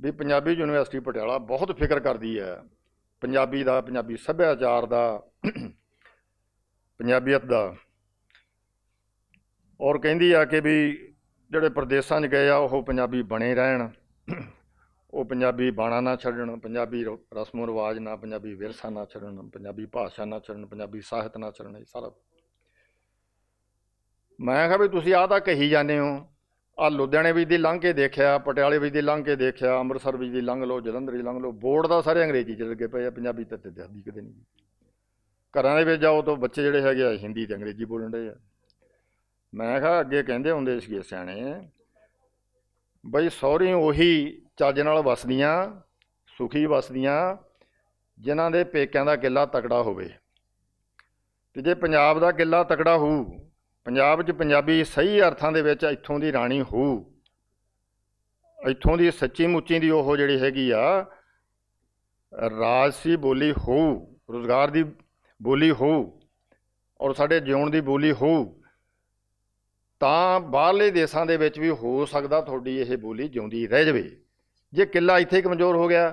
ਵੀ ਪੰਜਾਬੀ ਯੂਨੀਵਰਸਿਟੀ ਪਟਿਆਲਾ ਬਹੁਤ ਫਿਕਰ ਕਰਦੀ ਹੈ ਪੰਜਾਬੀ ਦਾ ਪੰਜਾਬੀ ਸੱਭਿਆਚਾਰ ਦਾ ਪੰਜਾਬੀਅਤ ਦਾ ਔਰ ਕਹਿੰਦੀ ਆ ਕਿ ਵੀ ਜਿਹੜੇ ਪ੍ਰਦੇਸ਼ਾਂ 'ਚ ਗਏ ਆ ਉਹ ਪੰਜਾਬੀ ਬਣੇ ਰਹਿਣ ਉਹ ਪੰਜਾਬੀ ਬਾਣਾ ਨਾ ਛੱਡਣ ਪੰਜਾਬੀ ਰਸਮ ਰਿਵਾਜ ਨਾ ਪੰਜਾਬੀ ਵਿਰਸਾ ਨਾ ਛੱਡਣ ਪੰਜਾਬੀ ਭਾਸ਼ਾ ਨਾ ਛੱਡਣ ਪੰਜਾਬੀ ਸਾਹਿਤ ਨਾ ਛੱਡਣ ਇਹ ਸਾਰਾ ਮੈਂ ਕਿਹਾ ਵੀ ਤੁਸੀਂ ਆਹ ਤਾਂ ਕਹੀ ਜਾਂਦੇ ਹੋ ਆ ਲੁਧਿਆਣੇ ਵੀ ਦੀ ਲੰਘ ਕੇ ਦੇਖਿਆ ਪਟਿਆਲੇ ਵੀ ਦੀ ਲੰਘ ਕੇ ਦੇਖਿਆ ਅੰਮ੍ਰਿਤਸਰ ਵੀ ਦੀ ਲੰਘ ਲੋ ਜਲੰਧਰ ਦੀ ਲੰਘ ਲੋ ਬੋਰਡ ਦਾ ਸਾਰੇ ਅੰਗਰੇਜ਼ੀ ਚ ਲੱਗੇ ਪਏ ਆ ਪੰਜਾਬੀ ਤਾਂ ਤੇ ਦਿਖਦੀ ਕਿਤੇ ਨਹੀਂ ਘਰਾਂ ਦੇ ਵਿੱਚ ਜਾਓ ਤਾਂ ਬੱਚੇ ਜਿਹੜੇ ਹੈਗੇ ਆ ਹਿੰਦੀ ਤੇ ਅੰਗਰੇਜ਼ੀ ਬੋਲਣ ਦੇ ਆ ਮੈਂ ਕਿਹਾ ਅੱਗੇ ਕਹਿੰਦੇ ਹੁੰਦੇ ਸੀਗੇ ਸਿਆਣੇ ਬਈ ਸੌਰੀ ਉਹੀ ਚੱਜ ਨਾਲ ਵਸਦੀਆਂ ਸੁਖੀ ਵਸਦੀਆਂ ਜਿਨ੍ਹਾਂ ਦੇ ਪੇਕਿਆਂ ਦਾ ਕਿੱਲਾ ਤਕੜਾ ਹੋਵੇ ਤੇ ਜੇ ਪੰਜਾਬ ਦਾ ਕਿੱਲਾ ਤਕੜਾ ਹੋਊ ਪੰਜਾਬ 'ਚ ਪੰਜਾਬੀ ਸਹੀ ਅਰਥਾਂ ਦੇ ਵਿੱਚ ਇੱਥੋਂ ਦੀ ਰਾਣੀ ਹੋਊ ਇੱਥੋਂ ਦੀ ਸੱਚੀ ਮੁੱਚੀ ਦੀ ਉਹ ਜਿਹੜੀ ਹੈਗੀ ਆ ਰਾਜਸੀ ਬੋਲੀ ਹੋਊ ਰੋਜ਼ਗਾਰ ਦੀ ਬੋਲੀ ਹੋਊ ਔਰ ਸਾਡੇ ਜਿਉਣ ਦੀ ਬੋਲੀ ਹੋਊ ਤਾਂ ਬਾਹਰਲੇ ਦੇਸ਼ਾਂ ਦੇ ਵਿੱਚ ਵੀ ਹੋ ਸਕਦਾ ਤੁਹਾਡੀ ਇਹ ਬੋਲੀ ਜਿਉਂਦੀ ਰਹਿ ਜਾਵੇ ਜੇ ਕਿੱਲਾ ਇੱਥੇ ਕਮਜ਼ੋਰ ਹੋ ਗਿਆ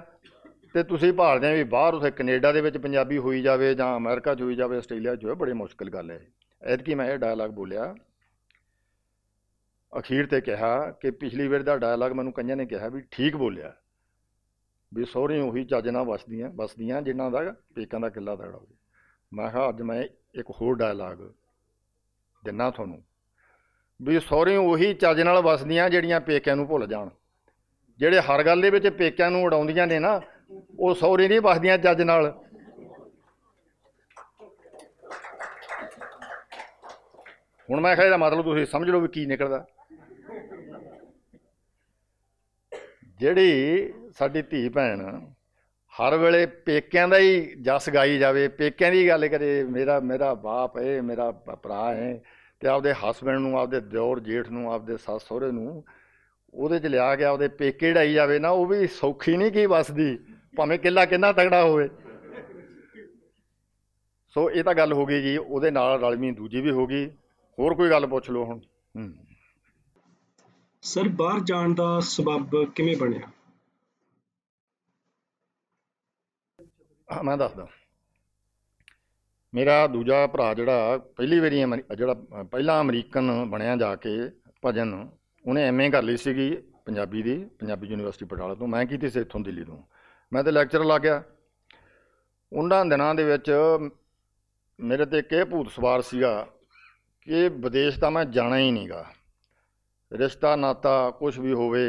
ਤੇ ਤੁਸੀਂ ਭਾਲਦੇ ਵੀ ਬਾਹਰ ਉਸੇ ਕੈਨੇਡਾ ਦੇ ਵਿੱਚ ਪੰਜਾਬੀ ਹੋਈ ਜਾਵੇ ਜਾਂ ਅਮਰੀਕਾ 'ਚ ਹੋਈ ਜਾਵੇ ਆਸਟ੍ਰੇਲੀਆ 'ਚ ਹੋਵੇ ਬੜੀ ਮੁਸ਼ਕਲ ਗੱਲ ਹੈ ਕੀ ਮੈਂ ਇਹ ਡਾਇਲੌਗ ਬੋਲਿਆ ਅਖੀਰ ਤੇ ਕਿਹਾ ਕਿ ਪਿਛਲੀ ਵਾਰ ਦਾ ਡਾਇਲੌਗ ਮੈਨੂੰ ਕਈਆਂ ਨੇ ਕਿਹਾ ਵੀ ਠੀਕ ਬੋਲਿਆ ਵੀ ਸੋਹਰੇ ਉਹੀ ਚੱਜ ਨਾਲ ਵਸਦੀਆਂ ਵਸਦੀਆਂ ਜਿਨ੍ਹਾਂ ਦਾ ਪੇਕਾਂ ਦਾ ਕਿੱਲਾ ਤੜਾ ਹੋਵੇ ਮੈਂ ਕਿਹਾ ਅੱਜ ਮੈਂ ਇੱਕ ਹੋਰ ਡਾਇਲੌਗ ਦਿੰਨਾ ਤੁਹਾਨੂੰ ਵੀ ਸਹੁਰੇ ਉਹੀ ਚੱਜ ਨਾਲ ਵਸਦੀਆਂ ਜਿਹੜੀਆਂ ਪੇਕਿਆਂ ਨੂੰ ਭੁੱਲ ਜਾਣ ਜਿਹੜੇ ਹਰ ਗੱਲ ਦੇ ਵਿੱਚ ਪੇਕਿਆਂ ਨੂੰ ਉਡਾਉਂਦੀਆਂ ਨੇ ਨਾ ਉਹ ਸਹੁਰੇ ਨਹੀਂ ਵਸਦੀਆਂ ਚੱਜ ਨਾਲ ਹੁਣ ਮੈਂ ਕਹਿੰਦਾ ਮਤਲਬ ਤੁਸੀਂ ਸਮਝ ਲਓ ਵੀ ਕੀ ਨਿਕਲਦਾ ਜਿਹੜੀ ਸਾਡੀ ਧੀ ਭੈਣ ਹਰ ਵੇਲੇ ਪੇਕਿਆਂ ਦਾ ਹੀ ਜਸ ਗਾਈ ਜਾਵੇ ਪੇਕਿਆਂ ਦੀ ਗੱਲ ਕਰੇ ਮੇਰਾ ਮੇਰਾ ਬਾਪ ਹੈ ਮੇਰਾ ਭਰਾ ਹੈ ਤੇ ਆਪਦੇ ਹਸਬੰਡ ਨੂੰ ਆਪਦੇ ਦਿਓਰ ਜੇਠ ਨੂੰ ਆਪਦੇ ਸੱਸ ਸਹੁਰੇ ਨੂੰ ਉਹਦੇ 'ਚ ਲਿਆ ਕੇ ਆਪਦੇ ਪੇਕੇ ਢਾਈ ਜਾਵੇ ਨਾ ਉਹ ਵੀ ਸੌਖੀ ਨਹੀਂ ਕੀ ਬਸਦੀ ਭਾਵੇਂ ਕਿੱਲਾ ਕਿੰਨਾ ਤਗੜਾ ਹੋਵੇ ਸੋ ਇਹ ਤਾਂ ਗੱਲ ਹੋ ਗਈ ਜੀ ਉਹਦੇ ਨਾਲ ਰਲਮੀ ਦੂਜੀ ਵੀ ਹੋ ਗਈ ਹੋਰ ਕੋਈ ਗੱਲ ਪੁੱਛ ਲਓ ਹੁਣ ਸਰ ਬਾਹਰ ਜਾਣ ਦਾ ਸਬਬ ਕਿਵੇਂ ਬਣਿਆ ਮੈਂ ਦੱਸਦਾ ਮੇਰਾ ਦੂਜਾ ਭਰਾ ਜਿਹੜਾ ਪਹਿਲੀ ਵਾਰੀ ਜਿਹੜਾ ਪਹਿਲਾ ਅਮਰੀਕਨ ਬਣਿਆ ਜਾ ਕੇ ਭਜਨ ਉਹਨੇ ਐਮਏ ਕਰ ਲਈ ਸੀਗੀ ਪੰਜਾਬੀ ਦੀ ਪੰਜਾਬੀ ਯੂਨੀਵਰਸਿਟੀ ਪਟਿਆਲਾ ਤੋਂ ਮੈਂ ਕੀਤੀ ਸੀ ਇੱਥੋਂ ਦਿੱਲੀ ਤੋਂ ਮੈਂ ਤੇ ਲੈਕਚਰ ਲਾ ਗਿਆ ਉਹਨਾਂ ਦਿਨਾਂ ਦੇ ਵਿੱਚ ਮੇਰੇ ਤੇ ਕਿਹ ਭੂਤ ਸਵਾਰ ਸੀਗਾ ਕਿ ਵਿਦੇਸ਼ ਤਾਂ ਮੈਂ ਜਾਣਾ ਹੀ ਨਹੀਂਗਾ ਰਿਸ਼ਤਾ ਨਾਤਾ ਕੁਝ ਵੀ ਹੋਵੇ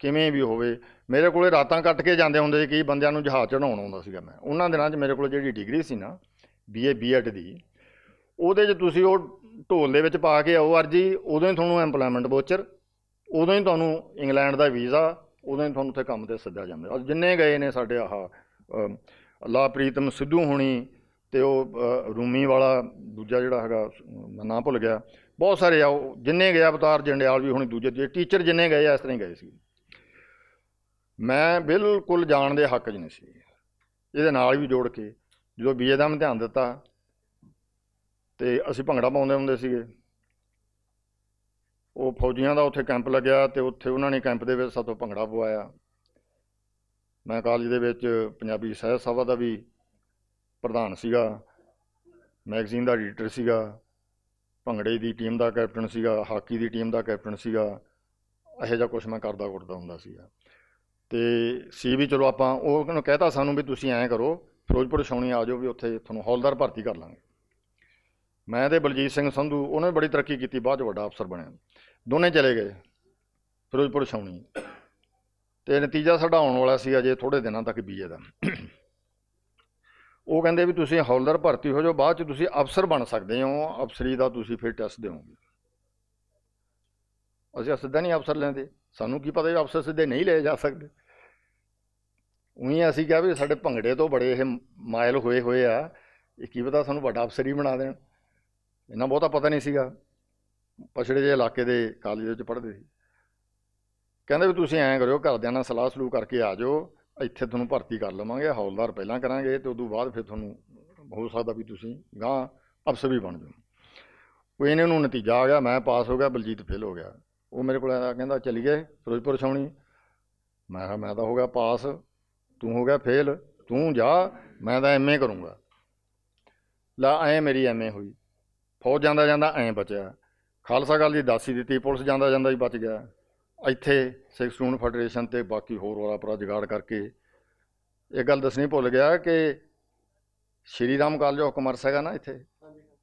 ਕਿਵੇਂ ਵੀ ਹੋਵੇ ਮੇਰੇ ਕੋਲੇ ਰਾਤਾਂ ਕੱਟ ਕੇ ਜਾਂਦੇ ਹੁੰਦੇ ਸੀ ਕਈ ਬੰਦਿਆਂ ਨੂੰ ਜਹਾਜ਼ ਚੜਾਉਣ ਆਉਂਦਾ ਸੀਗਾ ਮੈਂ ਉਹਨਾਂ ਦਿਨਾਂ 'ਚ ਮੇਰੇ ਕੋਲ ਜਿਹੜੀ ਡਿਗਰੀ ਸੀ ਨਾ ਬੀਏ ਬੀਐਡ ਦੀ ਉਹਦੇ 'ਚ ਤੁਸੀਂ ਉਹ ਢੋਲ ਦੇ ਵਿੱਚ ਪਾ ਕੇ ਆਓ ਅਰਜੀ ਉਦੋਂ ਹੀ ਤੁਹਾਨੂੰ ਐਮਪਲੋਇਮੈਂਟ ਵੋਚਰ ਉਦੋਂ ਹੀ ਤੁਹਾਨੂੰ ਇੰਗਲੈਂਡ ਦਾ ਵੀਜ਼ਾ ਉਦੋਂ ਹੀ ਤੁਹਾਨੂੰ ਉੱਥੇ ਕੰਮ ਤੇ ਸੱਦਿਆ ਜਾਂਦਾ ਔਰ ਜਿੰਨੇ ਗਏ ਨੇ ਸਾਡੇ ਆਹ ਅੱਲਾ ਪ੍ਰੀਤਮ ਸਿੱਧੂ ਹੋਣੀ ਤੇ ਉਹ ਰੂਮੀ ਵਾਲਾ ਦੂਜਾ ਜਿਹੜਾ ਹੈਗਾ ਮੈਂ ਨਾਂ ਭੁੱਲ ਗਿਆ ਬਹੁਤ ਸਾਰੇ ਆ ਜਿੰਨੇ ਗਏ ਅਵਤਾਰ ਜੰਡਿਆਲ ਵੀ ਹੋਣੀ ਦੂਜੇ ਜੇ ਟੀਚਰ ਜਿੰਨੇ ਗਏ ਇਸ ਤਰ੍ਹਾਂ ਹੀ ਗਏ ਸੀ ਮੈਂ ਬਿਲਕੁਲ ਜਾਣ ਦੇ ਹੱਕ 'ਚ ਨਹੀਂ ਸੀ ਇਹਦੇ ਨਾਲ ਵੀ ਜੋੜ ਕੇ ਜਦੋਂ ਬੀਜੇ ਦਾ ਮੈਂ ਧਿਆਨ ਦਿੱਤਾ ਤੇ ਅਸੀਂ ਭੰਗੜਾ ਪਾਉਂਦੇ ਹੁੰਦੇ ਸੀਗੇ ਉਹ ਫੌਜੀਆਂ ਦਾ ਉੱਥੇ ਕੈਂਪ ਲੱਗਿਆ ਤੇ ਉੱਥੇ ਉਹਨਾਂ ਨੇ ਕੈਂਪ ਦੇ ਵਿੱਚ ਸਾਥੋਂ ਭੰਗੜਾ ਪਵਾਇਆ ਮੈਂ ਕਾਲਜ ਦੇ ਵਿੱਚ ਪੰਜਾਬੀ ਸਹਿਤ ਸਭਾ ਦਾ ਵੀ ਪ੍ਰਧਾਨ ਸੀਗਾ ਮੈਗਜ਼ੀਨ ਦਾ ਐਡੀਟਰ ਸੀਗਾ ਭੰਗੜੇ ਦੀ ਟੀਮ ਦਾ ਕੈਪਟਨ ਸੀਗਾ ਹਾਕੀ ਦੀ ਟੀਮ ਦਾ ਕੈਪਟਨ ਸੀਗਾ ਇਹੋ ਜਿਹਾ ਕੁਝ ਮੈਂ ਕਰਦਾ ਕਰਦਾ ਹੁੰਦਾ ਸੀਗਾ ਤੇ ਸੀ ਵੀ ਚਲੋ ਆਪਾਂ ਉਹ ਕਹਿੰਦਾ ਸਾਨੂੰ ਵੀ ਤੁਸੀਂ ਐਂ ਕਰੋ ਫਿਰੋਜ਼ਪੁਰ ਛਾਉਣੀ ਆ ਜਾਓ ਵੀ ਉੱਥੇ ਤੁਹਾਨੂੰ ਹੌਲਦਾਰ ਭਰਤੀ ਕਰ ਲਾਂਗੇ ਮੈਂ ਤੇ ਬਲਜੀਤ ਸਿੰਘ ਸੰਧੂ ਉਹਨੇ ਬੜੀ ਤਰੱਕੀ ਕੀਤੀ ਬਾਅਦ ਵੱਡਾ ਅਫਸਰ ਬਣਿਆ ਦੋਨੇ ਚਲੇ ਗਏ ਫਿਰੋਜ਼ਪੁਰ ਛਾਉਣੀ ਤੇ ਨਤੀਜਾ ਸਾਡਾ ਆਉਣ ਵਾਲਾ ਸੀ ਅਜੇ ਥੋੜੇ ਦਿਨਾਂ ਤੱਕ ਬੀਜੇ ਦਾ ਉਹ ਕਹਿੰਦੇ ਵੀ ਤੁਸੀਂ ਹੌਲਦਾਰ ਭਰਤੀ ਹੋ ਜਾਓ ਬਾਅਦ ਚ ਤੁਸੀਂ ਅਫਸਰ ਬਣ ਸਕਦੇ ਹੋ ਅਫਸਰੀ ਦਾ ਤੁਸੀਂ ਫਿਰ ਟੈਸਟ ਦਿਓਗੇ ਅਸੀਂ ਸਿੱਧਾ ਨਹੀਂ ਅਫਸਰ ਲੈਂਦੇ ਸਾਨੂੰ ਕੀ ਪਤਾ ਵੀ ਅਫਸਰ ਸਿੱਧੇ ਨਹੀਂ ਲਏ ਜਾ ਸਕਦੇ ਉਹੀ ਅਸੀਂ ਕਿਹਾ ਵੀ ਸਾਡੇ ਭੰਗੜੇ ਤੋਂ ਬੜੇ ਇਹ ਮਾਇਲ ਹੋਏ ਹੋਏ ਆ ਇਹ ਕੀ ਪਤਾ ਸਾਨੂੰ ਵੱਡਾ ਅਫਸਰ ਹੀ ਬਣਾ ਦੇਣ ਇਹਨਾਂ ਬਹੁਤਾ ਪਤਾ ਨਹੀਂ ਸੀਗਾ ਪਛੜੇ ਜਿਹੇ ਇਲਾਕੇ ਦੇ ਕਾਲਜ ਦੇ ਵਿੱਚ ਪੜ੍ਹਦੇ ਸੀ ਕਹਿੰਦੇ ਵੀ ਤੁਸੀਂ ਐਂ ਕਰਿਓ ਘਰਦਿਆਂ ਨਾਲ ਸਲਾਹ ਸਲੂਹ ਕਰਕੇ ਆ ਜਾਓ ਇੱਥੇ ਤੁਹਾਨੂੰ ਭਰਤੀ ਕਰ ਲਵਾਂਗੇ ਹੌਲਦਾਰ ਪਹਿਲਾਂ ਕਰਾਂਗੇ ਤੇ ਉਦੋਂ ਬਾਅਦ ਫਿਰ ਤੁਹਾਨੂੰ ਹੋ ਸਕਦਾ ਵੀ ਤੁਸੀਂ ਗਾਂ ਅਫਸਰ ਵੀ ਬਣ ਜਾਓ ਉਹ ਇਹਨਾਂ ਨੂੰ ਨਤੀਜਾ ਆ ਗਿਆ ਮੈਂ ਪਾਸ ਹੋ ਗਿਆ ਬਲਜੀਤ ਫੇਲ ਹੋ ਗਿਆ ਉਹ ਮੇਰੇ ਕੋਲ ਆ ਕਹਿੰਦਾ ਚਲੀ ਗਏ ਫਿਰੋਜ਼ਪੁਰ ਛਾਉਣੀ ਮੈਂ ਕਿਹਾ ਮੈਂ ਤਾਂ ਹੋ ਗਿਆ ਪਾਸ ਤੂੰ ਹੋ ਗਿਆ ਫੇਲ ਤੂੰ ਜਾ ਮੈਂ ਤਾਂ ਐਵੇਂ ਕਰੂੰਗਾ ਲਾ ਐ ਮੇਰੀ ਐਵੇਂ ਹੋਈ ਫੌਜ ਜਾਂਦਾ ਜਾਂਦਾ ਐ ਬਚਿਆ ਖਾਲਸਾ ਗੱਲ ਦੀ ਦਾਸੀ ਦਿੱਤੀ ਪੁਲਿਸ ਜਾਂਦਾ ਜਾਂਦਾ ਹੀ ਬਚ ਗਿਆ ਇੱਥੇ ਸਿੱਖ ਸਟੂਨ ਫੈਡਰੇਸ਼ਨ ਤੇ ਬਾਕੀ ਹੋਰ ਵਾਲਾ ਪਰਾ ਜਗਾੜ ਕਰਕੇ ਇਹ ਗੱਲ ਦੱਸਣੀ ਭੁੱਲ ਗਿਆ ਕਿ Shri Ram college of commerce ਹੈਗਾ ਨਾ ਇੱਥੇ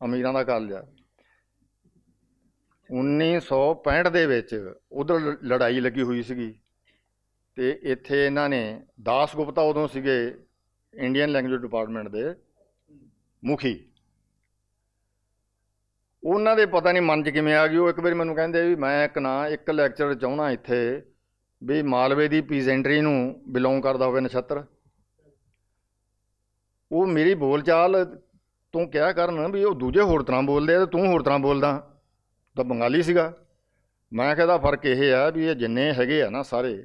ਅਮੀਰਾਂ ਦਾ ਕਾਲਜ ਆ 1965 ਦੇ ਵਿੱਚ ਉਧਰ ਲੜਾਈ ਲੱਗੀ ਹੋਈ ਸੀਗੀ ਤੇ ਇੱਥੇ ਇਹਨਾਂ ਨੇ ਦਾਸ ਗੁਪਤਾ ਉਦੋਂ ਸੀਗੇ ਇੰਡੀਅਨ ਲੈਂਗੁਏਜ ਡਿਪਾਰਟਮੈਂਟ ਦੇ ਮੁਖੀ ਉਹਨਾਂ ਦੇ ਪਤਾ ਨਹੀਂ ਮਨ 'ਚ ਕਿਵੇਂ ਆ ਗਈ ਉਹ ਇੱਕ ਵਾਰੀ ਮੈਨੂੰ ਕਹਿੰਦੇ ਵੀ ਮੈਂ ਇੱਕ ਨਾ ਇੱਕ ਲੈਕਚਰ ਚਾਹਣਾ ਇੱਥੇ ਵੀ ਮਾਲਵੇ ਦੀ ਪ੍ਰੈਜ਼ੈਂਟਰੀ ਨੂੰ ਬਿਲੋਂਗ ਕਰਦਾ ਹੋਵੇ ਨਛੱਤਰ ਉਹ ਮੇਰੀ ਬੋਲਚਾਲ ਤੂੰ ਕਿਹਾ ਕਰਨ ਵੀ ਉਹ ਦੂਜੇ ਹੋਰ ਤਰ੍ਹਾਂ ਬੋਲਦੇ ਆ ਤੇ ਤੂੰ ਹੋਰ ਤਰ੍ਹਾਂ ਬੋਲਦਾ ਤਾਂ ਬੰਗਾਲੀ ਸੀਗਾ ਮੈਂ ਕਹਿੰਦਾ ਫਰਕ ਇਹ ਆ ਵੀ ਇਹ ਜਿੰਨੇ ਹੈਗੇ ਆ ਨਾ ਸਾਰੇ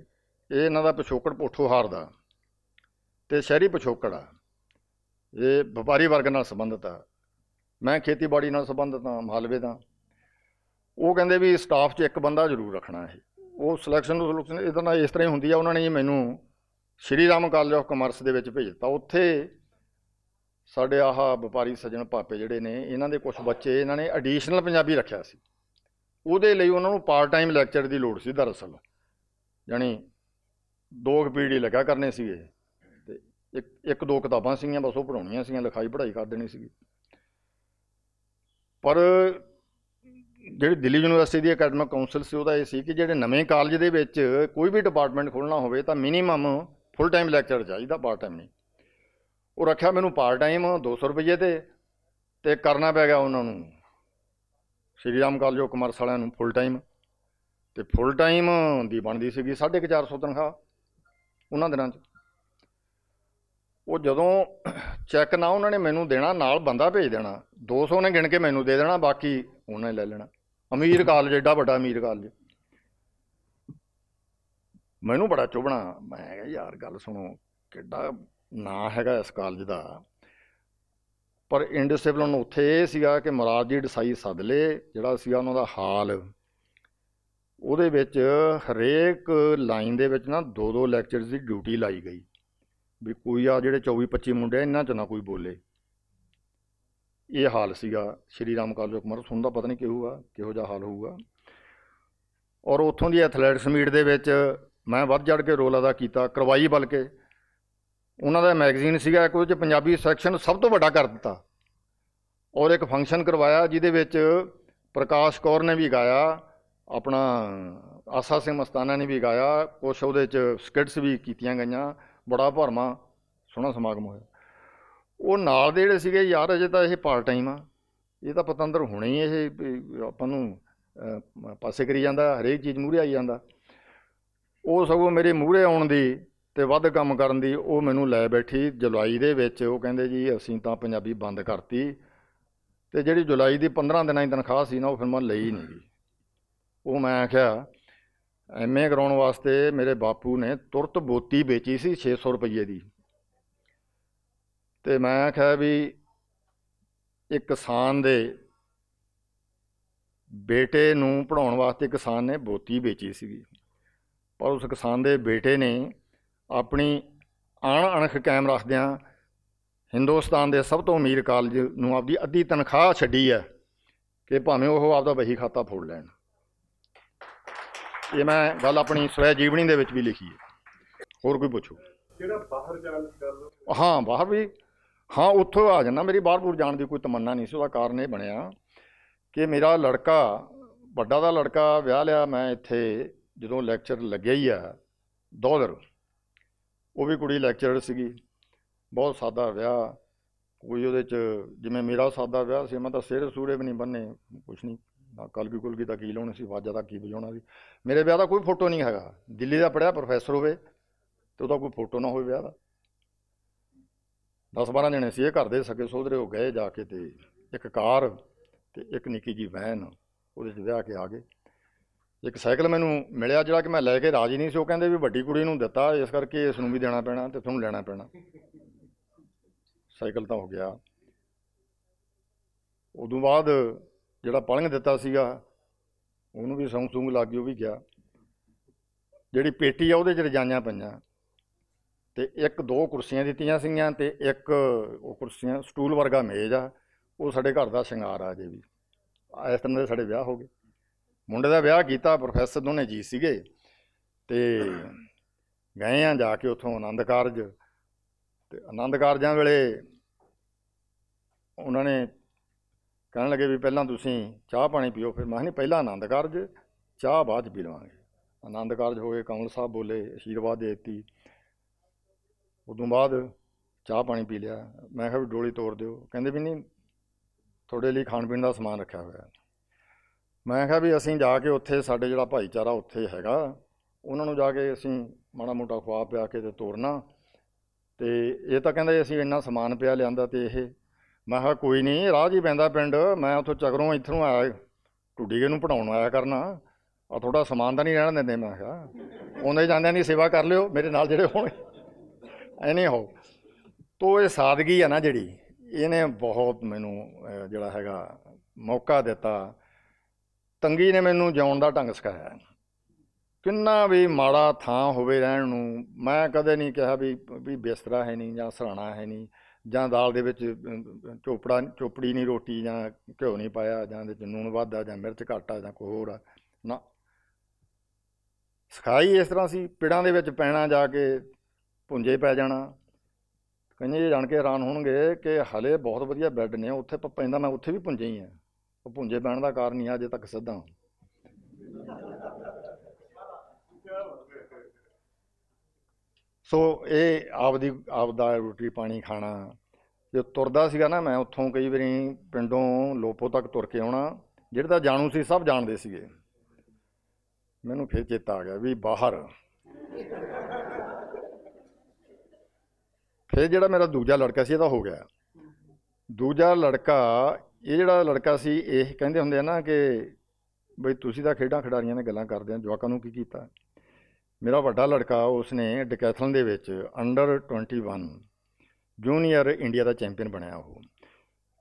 ਇਹ ਇਹਨਾਂ ਦਾ ਪਿਛੋਕੜ ਪੋਠੋਹਾਰ ਦਾ ਤੇ ਸ਼ਹਿਰੀ ਪਿਛੋਕੜ ਆ ਇਹ ਵਪਾਰੀ ਵਰਗ ਨਾਲ ਸੰਬੰਧਤ ਆ ਮੈਂ ਖੇਤੀਬਾੜੀ ਨਾਲ ਸੰਬੰਧਤ ਆ ਮਾਲਵੇ ਦਾ ਉਹ ਕਹਿੰਦੇ ਵੀ ਸਟਾਫ 'ਚ ਇੱਕ ਬੰਦਾ ਜ਼ਰੂਰ ਰੱਖਣਾ ਇਹ ਉਹ ਸਿਲੈਕਸ਼ਨ ਨੂੰ ਸਿਲੈਕਸ਼ਨ ਇਹਦਾ ਨਾਲ ਇਸ ਤਰ੍ਹਾਂ ਹੀ ਹੁੰਦੀ ਆ ਉਹਨਾਂ ਨੇ ਮੈਨੂੰ Shri Ram college of commerce ਦੇ ਵਿੱਚ ਭੇਜਤਾ ਉੱਥੇ ਸਾਡੇ ਆਹ ਵਪਾਰੀ ਸੱਜਣ ਪਾਪੇ ਜਿਹੜੇ ਨੇ ਇਹਨਾਂ ਦੇ ਕੁਝ ਬੱਚੇ ਇਹਨਾਂ ਨੇ ਐਡੀਸ਼ਨਲ ਪੰਜਾਬੀ ਰੱਖਿਆ ਸੀ ਉਹਦੇ ਲਈ ਉਹਨਾਂ ਨੂੰ ਪਾਰਟ ਟਾਈਮ ਲੈਕਚਰ ਦੀ ਲੋੜ ਸੀ ਦਰਅਸਲ ਯਾਨੀ ਦੋ ਪੀੜੀ ਲਗਾ ਕਰਨੇ ਸੀ ਇਹ ਤੇ ਇੱਕ ਇੱਕ ਦੋ ਕਿਤਾਬਾਂ ਸੀਗੀਆਂ ਬਸ ਉਹ ਪੜਾਉਣੀਆਂ ਸੀਗੀਆਂ ਲਿਖਾਈ ਪੜ੍ਹਾਈ ਕਰ ਦੇਣੀ ਸੀਗੀ ਪਰ ਜਿਹੜੀ ਦਿੱਲੀ ਯੂਨੀਵਰਸਿਟੀ ਦੀ ਅਕੈਡਮਿਕ ਕਾਉਂਸਲ ਸੀ ਉਹਦਾ ਇਹ ਸੀ ਕਿ ਜਿਹੜੇ ਨਵੇਂ ਕਾਲਜ ਦੇ ਵਿੱਚ ਕੋਈ ਵੀ ਡਿਪਾਰਟਮੈਂਟ ਖੋਲਣਾ ਹੋਵੇ ਤਾਂ ਮਿਨੀਮਮ ਫੁੱਲ ਟਾਈਮ ਲੈਕਚਰ ਚਾਹੀਦਾ ਪਾਰਟ ਟਾਈਮ ਨਹੀਂ ਉਹ ਰੱਖਿਆ ਮੈਨੂੰ ਪਾਰਟ ਟਾਈਮ 200 ਰੁਪਏ ਤੇ ਤੇ ਕਰਨਾ ਪੈ ਗਿਆ ਉਹਨਾਂ ਨੂੰ ਸ਼੍ਰੀ ਰਾਮ ਕਾਲਜ ਕਮਰਸ ਵਾਲਿਆਂ ਨੂੰ ਫੁੱਲ ਟਾਈਮ ਤੇ ਫੁੱਲ ਟਾਈਮ ਦੀ ਬਣਦੀ ਸੀਗੀ 450 ਤਨਖਾਹ ਉਹਨਾਂ ਦਿਨਾਂ 'ਚ ਉਹ ਜਦੋਂ ਚੈੱਕ ਨਾ ਉਹਨਾਂ ਨੇ ਮੈਨੂੰ ਦੇਣਾ ਨਾਲ ਬੰਦਾ ਭੇਜ ਦੇਣਾ 200 ਨੇ ਗਿਣ ਕੇ ਮੈਨੂੰ ਦੇ ਦੇਣਾ ਬਾਕੀ ਉਹਨੇ ਲੈ ਲੈਣਾ ਅਮੀਰ ਕਾਲਜ ਏਡਾ ਵੱਡਾ ਅਮੀਰ ਕਾਲਜ ਮੈਨੂੰ ਬੜਾ ਚੁਭਣਾ ਮੈਂ ਕਿਹਾ ਯਾਰ ਗੱਲ ਸੁਣੋ ਕਿੱਡਾ ਨਾਂ ਹੈਗਾ ਇਸ ਕਾਲਜ ਦਾ ਪਰ ਇੰਡਸ ਸਿਵਲਨ ਉੱਥੇ ਇਹ ਸੀਗਾ ਕਿ ਜੀ ਡਸਾਈ ਸਦਲੇ ਜਿਹੜਾ ਸੀਗਾ ਉਹਨਾਂ ਦਾ ਹਾਲ ਉਹਦੇ ਵਿੱਚ ਹਰੇਕ ਲਾਈਨ ਦੇ ਵਿੱਚ ਨਾ ਦੋ ਦੋ ਲੈਕਚਰਸ ਦੀ ਡਿਊਟੀ ਲਾਈ ਗਈ ਵੀ ਕੋਈ ਆ ਜਿਹੜੇ 24 25 ਮੁੰਡੇ ਇਹਨਾਂ ਚ ਨਾ ਕੋਈ ਬੋਲੇ ਇਹ ਹਾਲ ਸੀਗਾ ਸ਼੍ਰੀ ਰਾਮ ਕਾਲਜ ਕੁਮਾਰ ਸੁਣ ਦਾ ਪਤਾ ਨਹੀਂ ਕਿਹੋ ਆ ਕਿਹੋ ਜਿਹਾ ਹਾਲ ਹੋਊਗਾ ਔਰ ਉੱਥੋਂ ਦੀ ਐਥਲੈਟਿਕਸ ਮੀਟ ਦੇ ਵਿੱਚ ਮੈਂ ਵੱਧ ਜੜ ਕੇ ਰੋਲ ਅਦਾ ਕੀਤਾ ਕਰਵਾਈ ਬਲਕੇ ਉਹਨਾਂ ਦਾ ਮੈਗਜ਼ੀਨ ਸੀਗਾ ਇੱਕ ਉਹਦੇ ਚ ਪੰਜਾਬੀ ਸੈਕਸ਼ਨ ਸਭ ਤੋਂ ਵੱਡਾ ਕਰ ਦਿੱਤਾ ਔਰ ਇੱਕ ਫੰਕਸ਼ਨ ਕਰਵਾਇਆ ਜਿਹਦੇ ਵਿੱਚ ਪ੍ਰਕਾਸ਼ ਕੌਰ ਨੇ ਵੀ ਗਾਇਆ ਆਪਣਾ ਆਸਾ ਸਿੰਘ ਮਸਤਾਨਾ ਨੇ ਵੀ ਗਾਇਆ ਕੁਛ ਉਹਦੇ ਚ ਸਕਿਟਸ ਵੀ ਕੀਤੀਆਂ ਗਈਆਂ ਬੜਾ ਭਰਮਾ ਸੋਹਣਾ ਸਮਾਗਮ ਹੋਇਆ ਉਹ ਨਾਲ ਦੇ ਜਿਹੜੇ ਸੀਗੇ ਯਾਰ ਅਜੇ ਤਾਂ ਇਹ ਪਾਰਟ ਟਾਈਮ ਆ ਇਹ ਤਾਂ ਪਤੰਦਰ ਹੁਣੇ ਹੀ ਇਹ ਆਪਾਂ ਨੂੰ ਪਾਸੇ ਕਰੀ ਜਾਂਦਾ ਹਰੇਕ ਚੀਜ਼ ਮੂਹਰੇ ਆਈ ਜਾਂਦਾ ਉਹ ਸਗੋਂ ਮੇਰੇ ਮੂਹਰੇ ਆਉਣ ਦੀ ਤੇ ਵੱਧ ਕੰਮ ਕਰਨ ਦੀ ਉਹ ਮੈਨੂੰ ਲੈ ਬੈਠੀ ਜੁਲਾਈ ਦੇ ਵਿੱਚ ਉਹ ਕਹਿੰਦੇ ਜੀ ਅਸੀਂ ਤਾਂ ਪੰਜਾਬੀ ਬੰਦ ਕਰਤੀ ਤੇ ਜਿਹੜੀ ਜੁਲਾਈ ਦੀ 15 ਦਿਨਾਂ ਦੀ ਤਨਖਾਹ ਸੀ ਨਾ ਉਹ ਫਿਰ ਮੈਂ ਲਈ ਨਹੀਂ ਗਈ ਉਹ ਮੈਂ ਆਖਿਆ ਐਮਏ ਕਰਾਉਣ ਵਾਸਤੇ ਮੇਰੇ ਬਾਪੂ ਨੇ ਤੁਰਤ ਬੋਤੀ ਵੇਚੀ ਸੀ 600 ਰੁਪਏ ਦੀ ਤੇ ਮੈਂ ਆਖਿਆ ਵੀ ਇੱਕ ਕਿਸਾਨ ਦੇ ਬੇਟੇ ਨੂੰ ਪੜਾਉਣ ਵਾਸਤੇ ਕਿਸਾਨ ਨੇ ਬੋਤੀ ਵੇਚੀ ਸੀ ਪਰ ਉਸ ਕਿਸਾਨ ਦੇ ਬੇਟੇ ਨੇ ਆਪਣੀ ਆਣ ਅਣਖ ਕਾਇਮ ਰੱਖਦਿਆਂ ਹਿੰਦੁਸਤਾਨ ਦੇ ਸਭ ਤੋਂ ਅਮੀਰ ਕਾਲਜ ਨੂੰ ਆਪਦੀ ਅੱਧੀ ਤਨਖਾਹ ਛੱਡੀ ਹੈ ਕਿ ਭਾਵੇਂ ਉਹ ਆਪਦਾ ਵਹੀ ਖਾਤਾ ਫੋੜ ਲੈਣ ਇਹ ਮੈਂ ਗੱਲ ਆਪਣੀ ਸਵੈ ਜੀਵਨੀ ਦੇ ਵਿੱਚ ਵੀ ਲਿਖੀ ਹੈ ਹੋਰ ਕੋਈ ਪੁੱਛੋ ਜਿਹੜਾ ਬਾਹਰ ਜਾਣ ਦੀ ਗੱਲ ਹਾਂ ਬਾਹਰ ਵੀ ਹਾਂ ਉੱਥੋਂ ਆ ਜਾਣਾ ਮੇਰੀ ਬਾਹਰਪੁਰ ਜਾਣ ਦੀ ਕੋਈ ਤਮੰਨਾ ਨਹੀਂ ਸੀ ਉਹਦਾ ਕਾਰਨ ਇਹ ਬਣਿਆ ਕਿ ਮੇਰਾ ਲੜਕਾ ਵੱਡਾ ਦਾ ਲੜਕਾ ਵਿਆਹ ਲਿਆ ਮੈਂ ਇੱਥੇ ਜਦੋਂ ਲੈਕਚਰ ਲੱਗਿਆ ਹੀ ਆ ਦੋਦਰ ਉਹ ਵੀ ਕੁੜੀ ਲੈਕਚਰਰ ਸੀਗੀ ਬਹੁਤ ਸਾਦਾ ਵਿਆਹ ਕੋਈ ਉਹਦੇ ਚ ਜਿਵੇਂ ਮੇਰਾ ਸਾਦਾ ਵਿਆਹ ਸੀ ਮੈਂ ਤਾਂ ਸਿਰ ਸੂਰੇ ਵੀ ਨਹੀਂ ਬੰਨੇ ਕੁਛ ਨਹੀਂ ਕਲਗੀ ਕੁਲਗੀ ਤਾਂ ਕੀ ਲਾਉਣੀ ਸੀ ਵਾਜਾ ਦਾ ਕੀ ਵਜਾਉਣਾ ਸੀ ਮੇਰੇ ਵਿਆਹ ਦਾ ਕੋਈ ਫੋਟੋ ਨਹੀਂ ਹੈਗਾ ਦਿੱਲੀ ਦਾ ਪੜਿਆ ਪ੍ਰੋਫੈਸਰ ਹੋਵੇ ਤੇ ਉਹਦਾ ਕੋਈ ਫੋਟੋ ਨਾ ਹੋਵੇ ਵਿਆਹ ਦਾ 10-12 ਜਣੇ ਸੀ ਇਹ ਘਰ ਦੇ ਸਕੇ ਸੋਧਰੇ ਹੋ ਗਏ ਜਾ ਕੇ ਤੇ ਇੱਕ ਕਾਰ ਤੇ ਇੱਕ ਨਿੱਕੀ ਜੀ ਵੈਨ ਉਹਦੇ 'ਚ ਵਿਆਹ ਕੇ ਆ ਗਏ ਇੱਕ ਸਾਈਕਲ ਮੈਨੂੰ ਮਿਲਿਆ ਜਿਹੜਾ ਕਿ ਮੈਂ ਲੈ ਕੇ ਰਾਜੀ ਨਹੀਂ ਸੀ ਉਹ ਕਹਿੰਦੇ ਵੀ ਵੱਡੀ ਕੁੜੀ ਨੂੰ ਦਿੱਤਾ ਇਸ ਕਰਕੇ ਇਸ ਨੂੰ ਵੀ ਦੇਣਾ ਪੈਣਾ ਤੇ ਤੁਹਾਨੂੰ ਲੈਣਾ ਪੈਣਾ ਸਾਈਕਲ ਤਾਂ ਹੋ ਗਿਆ ਉਦੋਂ ਬਾਅਦ ਜਿਹੜਾ ਪਾਲਿੰਗ ਦਿੱਤਾ ਸੀਗਾ ਉਹਨੂੰ ਵੀ ਸੌਂਗ ਸੂੰਗ ਲੱਗ ਗਈ ਉਹ ਵੀ ਗਿਆ ਜਿਹੜੀ ਪੇਟੀ ਆ ਉਹਦੇ 'ਚ ਰਜਾਈਆਂ ਪਈਆਂ ਤੇ ਇੱਕ ਦੋ ਕੁਰਸੀਆਂ ਦਿੱਤੀਆਂ ਸੀਗੀਆਂ ਤੇ ਇੱਕ ਉਹ ਕੁਰਸੀਆਂ ਸਟੂਲ ਵਰਗਾ ਮੇਜ਼ ਆ ਉਹ ਸਾਡੇ ਘਰ ਦਾ ਸ਼ਿੰਗਾਰ ਆ ਜੇ ਵੀ ਇਸ ਤਰ੍ਹਾਂ ਦੇ ਸਾਡੇ ਵਿਆਹ ਹੋ ਗਏ ਮੁੰਡੇ ਦਾ ਵਿਆਹ ਕੀਤਾ ਪ੍ਰੋਫੈਸਰ ਦੋਨੇ ਜੀ ਸੀਗੇ ਤੇ ਗਏ ਆ ਜਾ ਕੇ ਉੱਥੋਂ ਆਨੰਦ ਕਾਰਜ ਤੇ ਆਨੰਦ ਕਾਰਜਾਂ ਵੇਲੇ ਉਹਨਾਂ ਨੇ ਕਹਿਣ ਲੱਗੇ ਵੀ ਪਹਿਲਾਂ ਤੁਸੀਂ ਚਾਹ ਪਾਣੀ ਪੀਓ ਫਿਰ ਮੈਂ ਨਹੀਂ ਪਹਿਲਾਂ ਆਨੰਦ ਕਾਰਜ ਚਾਹ ਬਾਅਦ ਪੀ ਲਵਾਂਗੇ ਆਨੰਦ ਕਾਰਜ ਹੋ ਗਏ ਕਮਲ ਸਾਹਿਬ ਬੋਲੇ ਅਸ਼ੀਰਵਾਦ ਦੇ ਦਿੱਤੀ ਉਦੋਂ ਬਾਅਦ ਚਾਹ ਪਾਣੀ ਪੀ ਲਿਆ ਮੈਂ ਕਿਹਾ ਵੀ ਡੋਲੀ ਤੋੜ ਦਿਓ ਕਹਿੰਦੇ ਵੀ ਨਹੀਂ ਤੁਹਾਡੇ ਲਈ ਖਾਣ ਪੀਣ ਦਾ ਸਮਾਨ ਰੱਖਿਆ ਹੋਇਆ ਮੈਂ ਕਿਹਾ ਵੀ ਅਸੀਂ ਜਾ ਕੇ ਉੱਥੇ ਸਾਡੇ ਜਿਹੜਾ ਭਾਈਚਾਰਾ ਉੱਥੇ ਹੈਗਾ ਉਹਨਾਂ ਨੂੰ ਜਾ ਕੇ ਅਸੀਂ ਮਾੜਾ ਮੋਟਾ ਖਵਾ ਪਿਆ ਕੇ ਤੇ ਤੋੜਨਾ ਤੇ ਇਹ ਤਾਂ ਕਹਿੰਦਾ ਅਸੀਂ ਇੰਨਾ ਸਮਾਨ ਪਿਆ ਲਿਆਂਦਾ ਤੇ ਇਹ ਮੈਂ ਕਿਹਾ ਕੋਈ ਨਹੀਂ ਰਾਹ ਜੀ ਪੈਂਦਾ ਪਿੰਡ ਮੈਂ ਉੱਥੋਂ ਚਕਰੋਂ ਇੱਥੋਂ ਆਇਆ ਗੇ ਨੂੰ ਪੜਾਉਣ ਆਇਆ ਕਰਨਾ ਆ ਥੋੜਾ ਸਮਾਨ ਤਾਂ ਨਹੀਂ ਰਹਿਣ ਦਿੰਦੇ ਮੈਂ ਕਿਹਾ ਉਹਨੇ ਜਾਂਦਿਆਂ ਨਹੀਂ ਸੇਵਾ ਕਰ ਲਿਓ ਮੇਰੇ ਨਾਲ ਜਿਹੜੇ ਹੋਣ ਐ ਨਹੀਂ ਹੋ ਤੋ ਇਹ ਸਾਦਗੀ ਆ ਨਾ ਜਿਹੜੀ ਇਹਨੇ ਬਹੁਤ ਮੈਨੂੰ ਜਿਹੜਾ ਹੈਗਾ ਮੌਕਾ ਦਿੱਤਾ ਤੰਗੀ ਨੇ ਮੈਨੂੰ ਜਿਉਣ ਦਾ ਢੰਗ ਸਿਖਾਇਆ ਕਿੰਨਾ ਵੀ ਮਾੜਾ ਥਾਂ ਹੋਵੇ ਰਹਿਣ ਨੂੰ ਮੈਂ ਕਦੇ ਨਹੀਂ ਕਿਹਾ ਵੀ ਵੀ ਬਿਸਤਰਾ ਹੈ ਨਹੀਂ ਜਾਂ ਸਰਾਣਾ ਹੈ ਨਹੀਂ ਜਾਂ ਦਾਲ ਦੇ ਵਿੱਚ ਚੋਪੜਾ ਚੋਪੜੀ ਨਹੀਂ ਰੋਟੀ ਜਾਂ ਘਿਓ ਨਹੀਂ ਪਾਇਆ ਜਾਂ ਦੇ ਵਿੱਚ ਨੂਣ ਵਾਧਾ ਜਾਂ ਮਿਰਚ ਘਾਟਾ ਜਾਂ ਕੋਈ ਹੋਰ ਨਾ ਸਖਾਈ ਇਸ ਤਰ੍ਹਾਂ ਸੀ ਪਿੜਾਂ ਦੇ ਵਿੱਚ ਪੈਣਾ ਜਾ ਕੇ ਪੁੰਜੇ ਪੈ ਜਾਣਾ ਕਹਿੰਦੇ ਇਹ ਜਾਣ ਕੇ ਹੈਰਾਨ ਹੋਣਗੇ ਕਿ ਹਲੇ ਬਹੁਤ ਵਧੀਆ ਬੈੱਡ ਨੇ ਉੱਥੇ ਪੈਂਦਾ ਮੈਂ ਉੱਥੇ ਵੀ ਪੁੰਜੇ ਹੀ ਆ ਉਹ ਪੁੰਜੇ ਪੈਣ ਦਾ ਕਾਰਨ ਹੀ ਅਜੇ ਤੱਕ ਸਿੱਧਾ ਸੋ ਇਹ ਆਪਦੀ ਆਪਦਾ ਰੋਟੀ ਪਾਣੀ ਖਾਣਾ ਜੋ ਤੁਰਦਾ ਸੀਗਾ ਨਾ ਮੈਂ ਉੱਥੋਂ ਕਈ ਵਾਰੀ ਪਿੰਡੋਂ ਲੋਪੋ ਤੱਕ ਤੁਰ ਕੇ ਆਉਣਾ ਜਿਹੜੇ ਤਾਂ ਜਾਣੂ ਸੀ ਸਭ ਜਾਣਦੇ ਸੀਗੇ ਮੈਨੂੰ ਫੇਰ ਚੇਤਾ ਆ ਗਿਆ ਵੀ ਬਾਹਰ ਫੇਰ ਜਿਹੜਾ ਮੇਰਾ ਦੂਜਾ ਲੜਕਾ ਸੀ ਇਹਦਾ ਹੋ ਗਿਆ ਦੂਜਾ ਲੜਕਾ ਇਹ ਜਿਹੜਾ ਲੜਕਾ ਸੀ ਇਹ ਕਹਿੰਦੇ ਹੁੰਦੇ ਆ ਨਾ ਕਿ ਬਈ ਤੁਸੀਂ ਤਾਂ ਖੇਡਾਂ ਖਿਡਾਰੀਆਂ ਨਾਲ ਗੱਲਾਂ ਕਰਦੇ ਆ ਜਵਾਕਾਂ ਨੂੰ ਕੀ ਕੀਤਾ ਮੇਰਾ ਵੱਡਾ ਲੜਕਾ ਉਸਨੇ ਡੈਕੈਥਲਨ ਦੇ ਵਿੱਚ ਅੰਡਰ 21 ਜੂਨੀਅਰ ਇੰਡੀਆ ਦਾ ਚੈਂਪੀਅਨ ਬਣਿਆ ਉਹ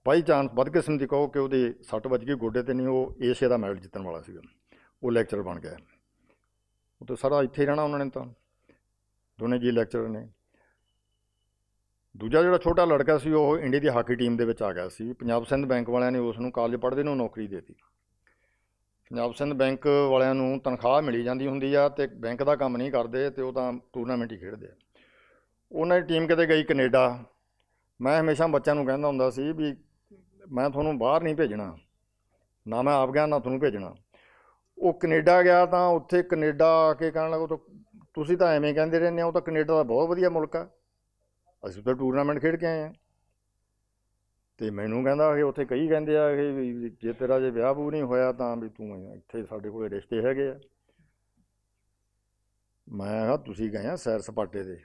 ਬਾਈ ਚਾਂਸ ਬਦਕਿਸਮ ਦੀ ਕਹੋ ਕਿ ਉਹਦੇ ਸੱਟ ਵੱਜ ਗਈ ਗੋਡੇ ਤੇ ਨਹੀਂ ਉਹ ਏਸ਼ੀਆ ਦਾ ਮੈਡਲ ਜਿੱਤਣ ਵਾਲਾ ਸੀਗਾ ਉਹ ਲੈਕਚਰ ਬਣ ਗਿਆ ਉਹ ਤਾਂ ਸਾਰਾ ਇੱਥੇ ਰਹਿਣਾ ਉਹਨਾਂ ਨੇ ਤਾਂ ਦੋਨੇ ਜੀ ਲੈਕਚਰ ਨੇ ਦੂਜਾ ਜਿਹੜਾ ਛੋਟਾ ਲੜਕਾ ਸੀ ਉਹ ਇੰਡੀਆ ਦੀ ਹਾਕੀ ਟੀਮ ਦੇ ਵਿੱਚ ਆ ਗਿਆ ਸੀ ਪੰਜਾਬ ਸਿੰਧ ਬੈਂਕ ਵਾਲਿਆਂ ਨੇ ਉਸ ਨੂੰ ਕਾਲਜ ਪੜ੍ਹਦੇ ਨੂੰ ਨੌਕਰੀ ਦਿੱਤੀ ਪੰਜਾਬ ਸਿੰਧ ਬੈਂਕ ਵਾਲਿਆਂ ਨੂੰ ਤਨਖਾਹ ਮਿਲੀ ਜਾਂਦੀ ਹੁੰਦੀ ਆ ਤੇ ਬੈਂਕ ਦਾ ਕੰਮ ਨਹੀਂ ਕਰਦੇ ਤੇ ਉਹ ਤਾਂ ਟੂਰਨਾਮੈਂਟ ਹੀ ਖੇਡਦੇ ਆ ਉਹਨਾਂ ਦੀ ਟੀਮ ਕਿਤੇ ਗਈ ਕੈਨੇਡਾ ਮੈਂ ਹਮੇਸ਼ਾ ਬੱਚਿਆਂ ਨੂੰ ਕਹਿੰਦਾ ਹੁੰਦਾ ਸੀ ਵੀ ਮੈਂ ਤੁਹਾਨੂੰ ਬਾਹਰ ਨਹੀਂ ਭੇਜਣਾ ਨਾ ਮੈਂ ਆਪ ਗਿਆ ਨਾ ਤੁਹਾਨੂੰ ਭੇਜਣਾ ਉਹ ਕੈਨੇਡਾ ਗਿਆ ਤਾਂ ਉੱਥੇ ਕੈਨੇਡਾ ਆ ਕੇ ਕਹਿਣ ਲੱਗਾ ਤੁਸੀਂ ਤਾਂ ਐਵੇਂ ਕਹਿੰਦੇ ਰਹਿੰਦੇ ਹੋ ਤਾਂ ਕੈਨੇਡਾ ਦਾ ਬਹੁਤ ਵਧੀਆ ਮੁਲਕ ਆ ਅਸੀਂ ਤਾਂ ਟੂਰਨਾਮੈਂਟ ਖੇਡ ਕੇ ਆਏ ਆ ਤੇ ਮੈਨੂੰ ਕਹਿੰਦਾ ਕਿ ਉੱਥੇ ਕਈ ਕਹਿੰਦੇ ਆ ਕਿ ਜੇ ਤੇਰਾ ਜੇ ਵਿਆਹ ਪੂਰੀ ਨਹੀਂ ਹੋਇਆ ਤਾਂ ਵੀ ਤੂੰ ਇੱਥੇ ਸਾਡੇ ਕੋਲੇ ਰਿਸ਼ਤੇ ਹੈਗੇ ਆ ਮੈਂ ਕਿਹਾ ਤੁਸੀਂ ਗਏ ਆ ਸੈਰ ਸਪਾਟੇ ਦੇ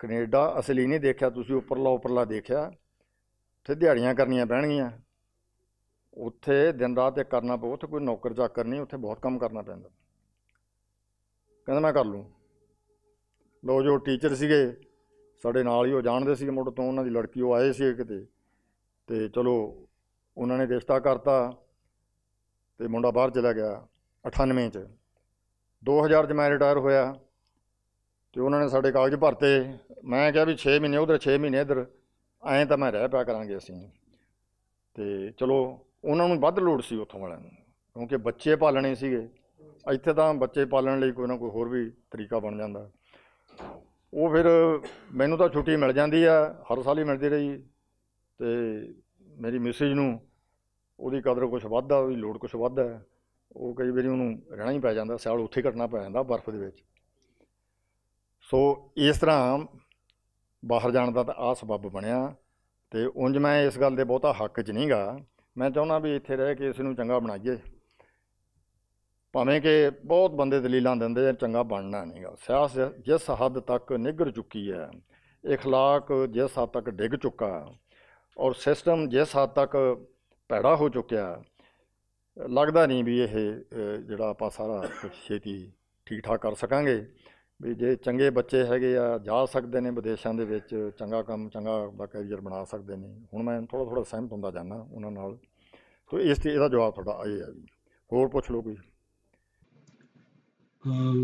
ਕੈਨੇਡਾ ਅਸਲੀ ਨਹੀਂ ਦੇਖਿਆ ਤੁਸੀਂ ਉੱਪਰਲਾ ਉੱਪਰਲਾ ਦੇਖਿਆ ਉੱਥੇ ਦਿਹਾੜੀਆਂ ਕਰਨੀਆਂ ਪੈਣਗੀਆਂ ਉੱਥੇ ਦਿਨ ਰਾਤ ਇਹ ਕਰਨਾ ਪਊ ਉੱਥੇ ਕੋਈ ਨੌਕਰ ਚਾਕਰ ਨਹੀਂ ਉੱਥੇ ਬਹੁਤ ਕੰਮ ਕਰਨਾ ਪੈਂਦਾ ਕਹਿੰਦਾ ਮੈਂ ਕਰ ਲੂੰ ਲੋ ਜੋ ਟੀਚਰ ਸੀਗੇ ਸਾਡੇ ਨਾਲ ਹੀ ਉਹ ਜਾਣਦੇ ਸੀ ਮੋੜ ਤੋਂ ਉਹਨਾਂ ਦੀ ਲੜਕੀ ਉਹ ਆਏ ਸੀ ਕਿਤੇ ਤੇ ਚਲੋ ਉਹਨਾਂ ਨੇ ਰਿਸ਼ਤਾ ਕਰਤਾ ਤੇ ਮੁੰਡਾ ਬਾਹਰ ਚਲਾ ਗਿਆ 98 ਚ 2000 ਚ ਮੈਂ ਰਿਟਾਇਰ ਹੋਇਆ ਤੇ ਉਹਨਾਂ ਨੇ ਸਾਡੇ ਕਾਗਜ਼ ਭਰਤੇ ਮੈਂ ਕਿਹਾ ਵੀ 6 ਮਹੀਨੇ ਉਧਰ 6 ਮਹੀਨੇ ਇਧਰ ਐਂ ਤਾਂ ਮੈਂ ਰਹਿ ਪਿਆ ਕਰਾਂਗੇ ਅਸੀਂ ਤੇ ਚਲੋ ਉਹਨਾਂ ਨੂੰ ਵੱਧ ਲੋੜ ਸੀ ਉੱਥੋਂ ਵਾਲਿਆਂ ਨੂੰ ਕਿਉਂਕਿ ਬੱਚੇ ਪਾਲਣੇ ਸੀਗੇ ਇੱਥੇ ਤਾਂ ਬੱਚੇ ਪਾਲਣ ਲਈ ਕੋਈ ਨਾ ਕੋਈ ਹੋਰ ਵੀ ਤਰੀਕਾ ਬਣ ਜਾਂਦਾ ਉਹ ਫਿਰ ਮੈਨੂੰ ਤਾਂ ਛੁੱਟੀ ਮਿਲ ਜਾਂਦੀ ਆ ਹਰ ਸਾਲ ਹੀ ਮਿਲਦੀ ਰਹੀ ਤੇ ਮੇਰੀ ਮੈਸੇਜ ਨੂੰ ਉਹਦੀ ਕਦਰ ਕੁਝ ਵੱਧ ਆ ਉਹਦੀ ਲੋੜ ਕੁਝ ਵੱਧ ਆ ਉਹ ਕਈ ਵਾਰੀ ਉਹਨੂੰ ਰਹਿਣਾ ਹੀ ਪੈ ਜਾਂਦਾ ਸਾਲ ਉੱਥੇ ਘਟਣਾ ਪੈ ਜਾਂਦਾ ਬਰਫ਼ ਦੇ ਵਿੱਚ ਸੋ ਇਸ ਤਰ੍ਹਾਂ ਬਾਹਰ ਜਾਣ ਦਾ ਤਾਂ ਆ ਸਬਬ ਬਣਿਆ ਤੇ ਉਂਝ ਮੈਂ ਇਸ ਗੱਲ ਦੇ ਬਹੁਤਾ ਹੱਕ 'ਚ ਨਹੀਂਗਾ ਮੈਂ ਚਾਹੁੰਦਾ ਵੀ ਇੱਥੇ ਰਹਿ ਕੇ ਇਸ ਨੂੰ ਚੰਗਾ ਬਣਾਈਏ ਭਾਵੇਂ ਕਿ ਬਹੁਤ ਬੰਦੇ ਦਲੀਲਾਂ ਦਿੰਦੇ ਆ ਚੰਗਾ ਬਣਨਾ ਨਹੀਂਗਾ ਸਿਆਸ ਜਿਸ ਹੱਦ ਤੱਕ ਨਿਗਰ ਚੁੱਕੀ ਹੈ اخلاق ਜਿਸ ਹੱਦ ਤੱਕ ਡਿੱਗ ਚੁੱਕਾ ਔਰ ਸਿਸਟਮ ਜਿਸ ਹੱਦ ਤੱਕ ਪੈੜਾ ਹੋ ਚੁੱਕਿਆ ਲੱਗਦਾ ਨਹੀਂ ਵੀ ਇਹ ਜਿਹੜਾ ਆਪਾਂ ਸਾਰਾ ਕੁਝ ਛੇਤੀ ਠੀਕ ਠਾਕ ਕਰ ਸਕਾਂਗੇ ਵੀ ਜੇ ਚੰਗੇ ਬੱਚੇ ਹੈਗੇ ਆ ਜਾ ਸਕਦੇ ਨੇ ਵਿਦੇਸ਼ਾਂ ਦੇ ਵਿੱਚ ਚੰਗਾ ਕੰਮ ਚੰਗਾ ਦਾ ਕੈਰੀਅਰ ਬਣਾ ਸਕਦੇ ਨੇ ਹੁਣ ਮੈਂ ਥੋੜਾ ਥੋੜਾ ਸਹਿਮਤ ਹੁੰਦਾ ਜਾਣਾ ਉਹਨਾਂ ਨਾਲ ਤੋਂ ਇਸ ਤੇ ਇਹਦਾ ਜਵਾਬ ਤੁਹਾਡਾ ਇਹ ਹੈ ਹੋਰ ਪੁੱਛ ਲਓ ਕੋਈ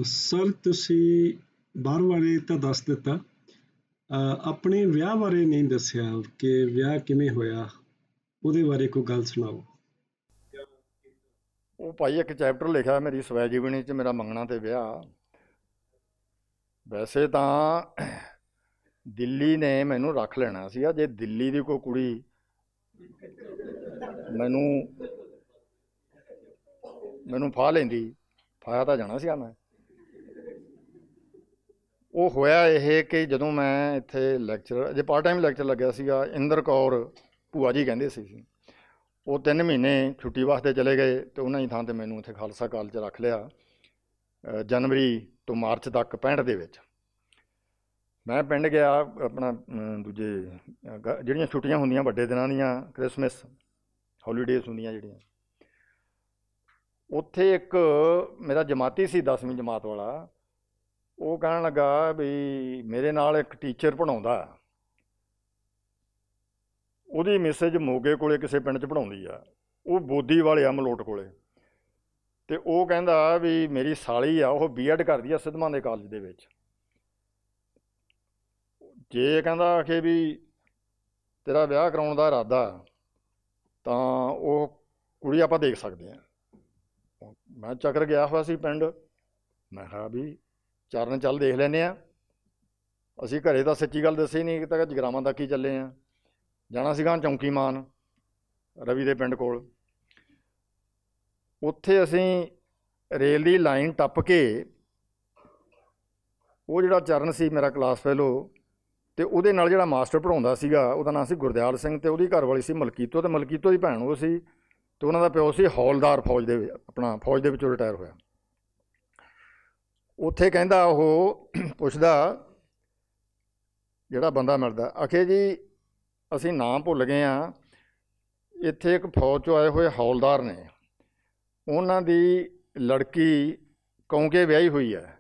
ਸਰ ਤੁਸੀਂ ਬਾਹਰ ਬਾਰੇ ਤਾਂ ਦੱਸ ਦਿੱਤਾ ਆਪਣੇ ਵਿਆਹ ਬਾਰੇ ਨਹੀਂ ਦੱਸਿਆ ਕਿ ਵਿਆਹ ਕਿਵੇਂ ਹੋਇਆ ਉਹਦੇ ਬਾਰੇ ਕੋਈ ਗੱਲ ਸੁਣਾਓ ਉਹ ਭਾਈ ਇੱਕ ਚੈਪਟਰ ਲਿਖਿਆ ਮੇਰੀ ਸਵੈ ਜੀਵਨੀ ਚ ਮੇਰਾ ਮੰਗਣਾ ਤੇ ਵਿਆਹ ਵੈਸੇ ਤਾਂ ਦਿੱਲੀ ਨੇ ਮੈਨੂੰ ਰੱਖ ਲੈਣਾ ਸੀ ਜੇ ਦਿੱਲੀ ਦੀ ਕੋਈ ਕੁੜੀ ਮੈਨੂੰ ਮੈਨੂੰ ਫਾ ਲੈਂਦੀ ਫਾਇਆ ਤਾਂ ਜਾਣਾ ਸੀ ਆ ਮੈਂ ਉਹ ਹੋਇਆ ਇਹ ਕਿ ਜਦੋਂ ਮੈਂ ਇੱਥੇ ਲੈਕਚਰ ਜੇ ਪਾਰਟ ਟਾਈਮ ਲੈਕਚਰ ਲੱਗਿਆ ਸੀਗਾ ਇੰਦਰ ਕੌਰ ਭੂਆ ਜੀ ਕਹਿੰਦੇ ਸੀ ਉਹ 3 ਮਹੀਨੇ ਛੁੱਟੀ ਵਾਸਤੇ ਚਲੇ ਗਏ ਤੇ ਉਹਨਾਂ ਦੀ ਥਾਂ ਤੇ ਮੈਨੂੰ ਇੱਥੇ ਖਾਲਸਾ ਕਾਲਜ ਰੱਖ ਲਿਆ ਜਨਵਰੀ ਤੋਂ ਮਾਰਚ ਤੱਕ ਪੈਂਡ ਦੇ ਵਿੱਚ ਮੈਂ ਪਿੰਡ ਗਿਆ ਆਪਣਾ ਦੂਜੇ ਜਿਹੜੀਆਂ ਛੁੱਟੀਆਂ ਹੁੰਦੀਆਂ ਵੱਡੇ ਦਿਨਾਂ ਦੀਆਂ ਕ੍ਰਿਸਮਸ ਹੌਲੀਡੇਜ਼ ਹੁੰਦੀਆਂ ਜਿਹੜੀਆਂ ਉੱਥੇ ਇੱਕ ਮੇਰਾ ਜਮਾਤੀ ਸੀ 10ਵੀਂ ਜਮਾਤ ਵਾਲਾ ਉਹ ਕਹਿਣ ਲੱਗਾ ਵੀ ਮੇਰੇ ਨਾਲ ਇੱਕ ਟੀਚਰ ਪੜਾਉਂਦਾ ਉਹਦੀ ਮੈਸੇਜ ਮੋਗੇ ਕੋਲੇ ਕਿਸੇ ਪਿੰਡ 'ਚ ਪੜਾਉਂਦੀ ਆ ਉਹ ਬੋਦੀ ਵਾਲੇ ਅਮਲੋਟ ਕੋਲੇ ਤੇ ਉਹ ਕਹਿੰਦਾ ਵੀ ਮੇਰੀ ਸਾਲੀ ਆ ਉਹ ਬੀਐਡ ਕਰਦੀ ਆ ਸਿੱਧਮਾਨ ਦੇ ਕਾਲਜ ਦੇ ਵਿੱਚ ਜੇ ਕਹਿੰਦਾ ਕਿ ਵੀ ਤੇਰਾ ਵਿਆਹ ਕਰਾਉਣ ਦਾ ਇਰਾਦਾ ਤਾਂ ਉਹ ਕੁੜੀ ਆਪਾਂ ਦੇਖ ਸਕਦੇ ਆ ਮੈਂ ਚੱਕਰ ਗਿਆ ਹੋਇਆ ਸੀ ਪਿੰਡ ਮੈਂ ਕਿਹਾ ਵੀ ਚਰਨ ਚੱਲ ਦੇਖ ਲੈਨੇ ਆ ਅਸੀਂ ਘਰੇ ਤਾਂ ਸੱਚੀ ਗੱਲ ਦੱਸੀ ਨਹੀਂ ਕਿ ਤਾਂ ਜਗਰਾਵਾਂ ਤੱਕ ਹੀ ਚੱਲੇ ਆ ਜਾਣਾ ਸੀਗਾ ਚੌਂਕੀ ਮਾਨ ਰਵੀ ਦੇ ਪਿੰਡ ਕੋਲ ਉੱਥੇ ਅਸੀਂ ਰੇਲ ਦੀ ਲਾਈਨ ਟੱਪ ਕੇ ਉਹ ਜਿਹੜਾ ਚਰਨ ਸੀ ਮੇਰਾ ਕਲਾਸ ਫੈਲੋ ਤੇ ਉਹਦੇ ਨਾਲ ਜਿਹੜਾ ਮਾਸਟਰ ਪੜਾਉਂਦਾ ਸੀਗਾ ਉਹਦਾ ਨਾਮ ਸੀ ਗੁਰਦਿਆਲ ਸਿੰਘ ਤੇ ਉਹਦੀ ਘਰ ਵਾਲੀ ਸੀ ਮਲਕੀਤੋ ਤੇ ਮਲਕੀਤੋ ਦੀ ਭੈਣ ਉਹ ਸੀ ਤੇ ਉਹਨਾਂ ਦਾ ਪਿਓ ਸੀ ਹੌਲਦਾਰ ਫੌਜ ਦੇ ਆਪਣਾ ਫੌਜ ਦੇ ਵਿੱਚੋਂ ਰਿਟਾਇਰ ਹੋਇਆ ਉੱਥੇ ਕਹਿੰਦਾ ਉਹ ਪੁੱਛਦਾ ਜਿਹੜਾ ਬੰਦਾ ਮਿਲਦਾ ਅਖੇ ਜੀ ਅਸੀਂ ਨਾਮ ਭੁੱਲ ਗਏ ਆ ਇੱਥੇ ਇੱਕ ਫੌਜ ਚੋਂ ਆਏ ਹੋਏ ਹੌਲਦਾਰ ਨੇ ਉਹਨਾਂ ਦੀ ਲੜਕੀ ਕੌਂਕੇ ਵਿਆਹੀ ਹੋਈ ਹੈ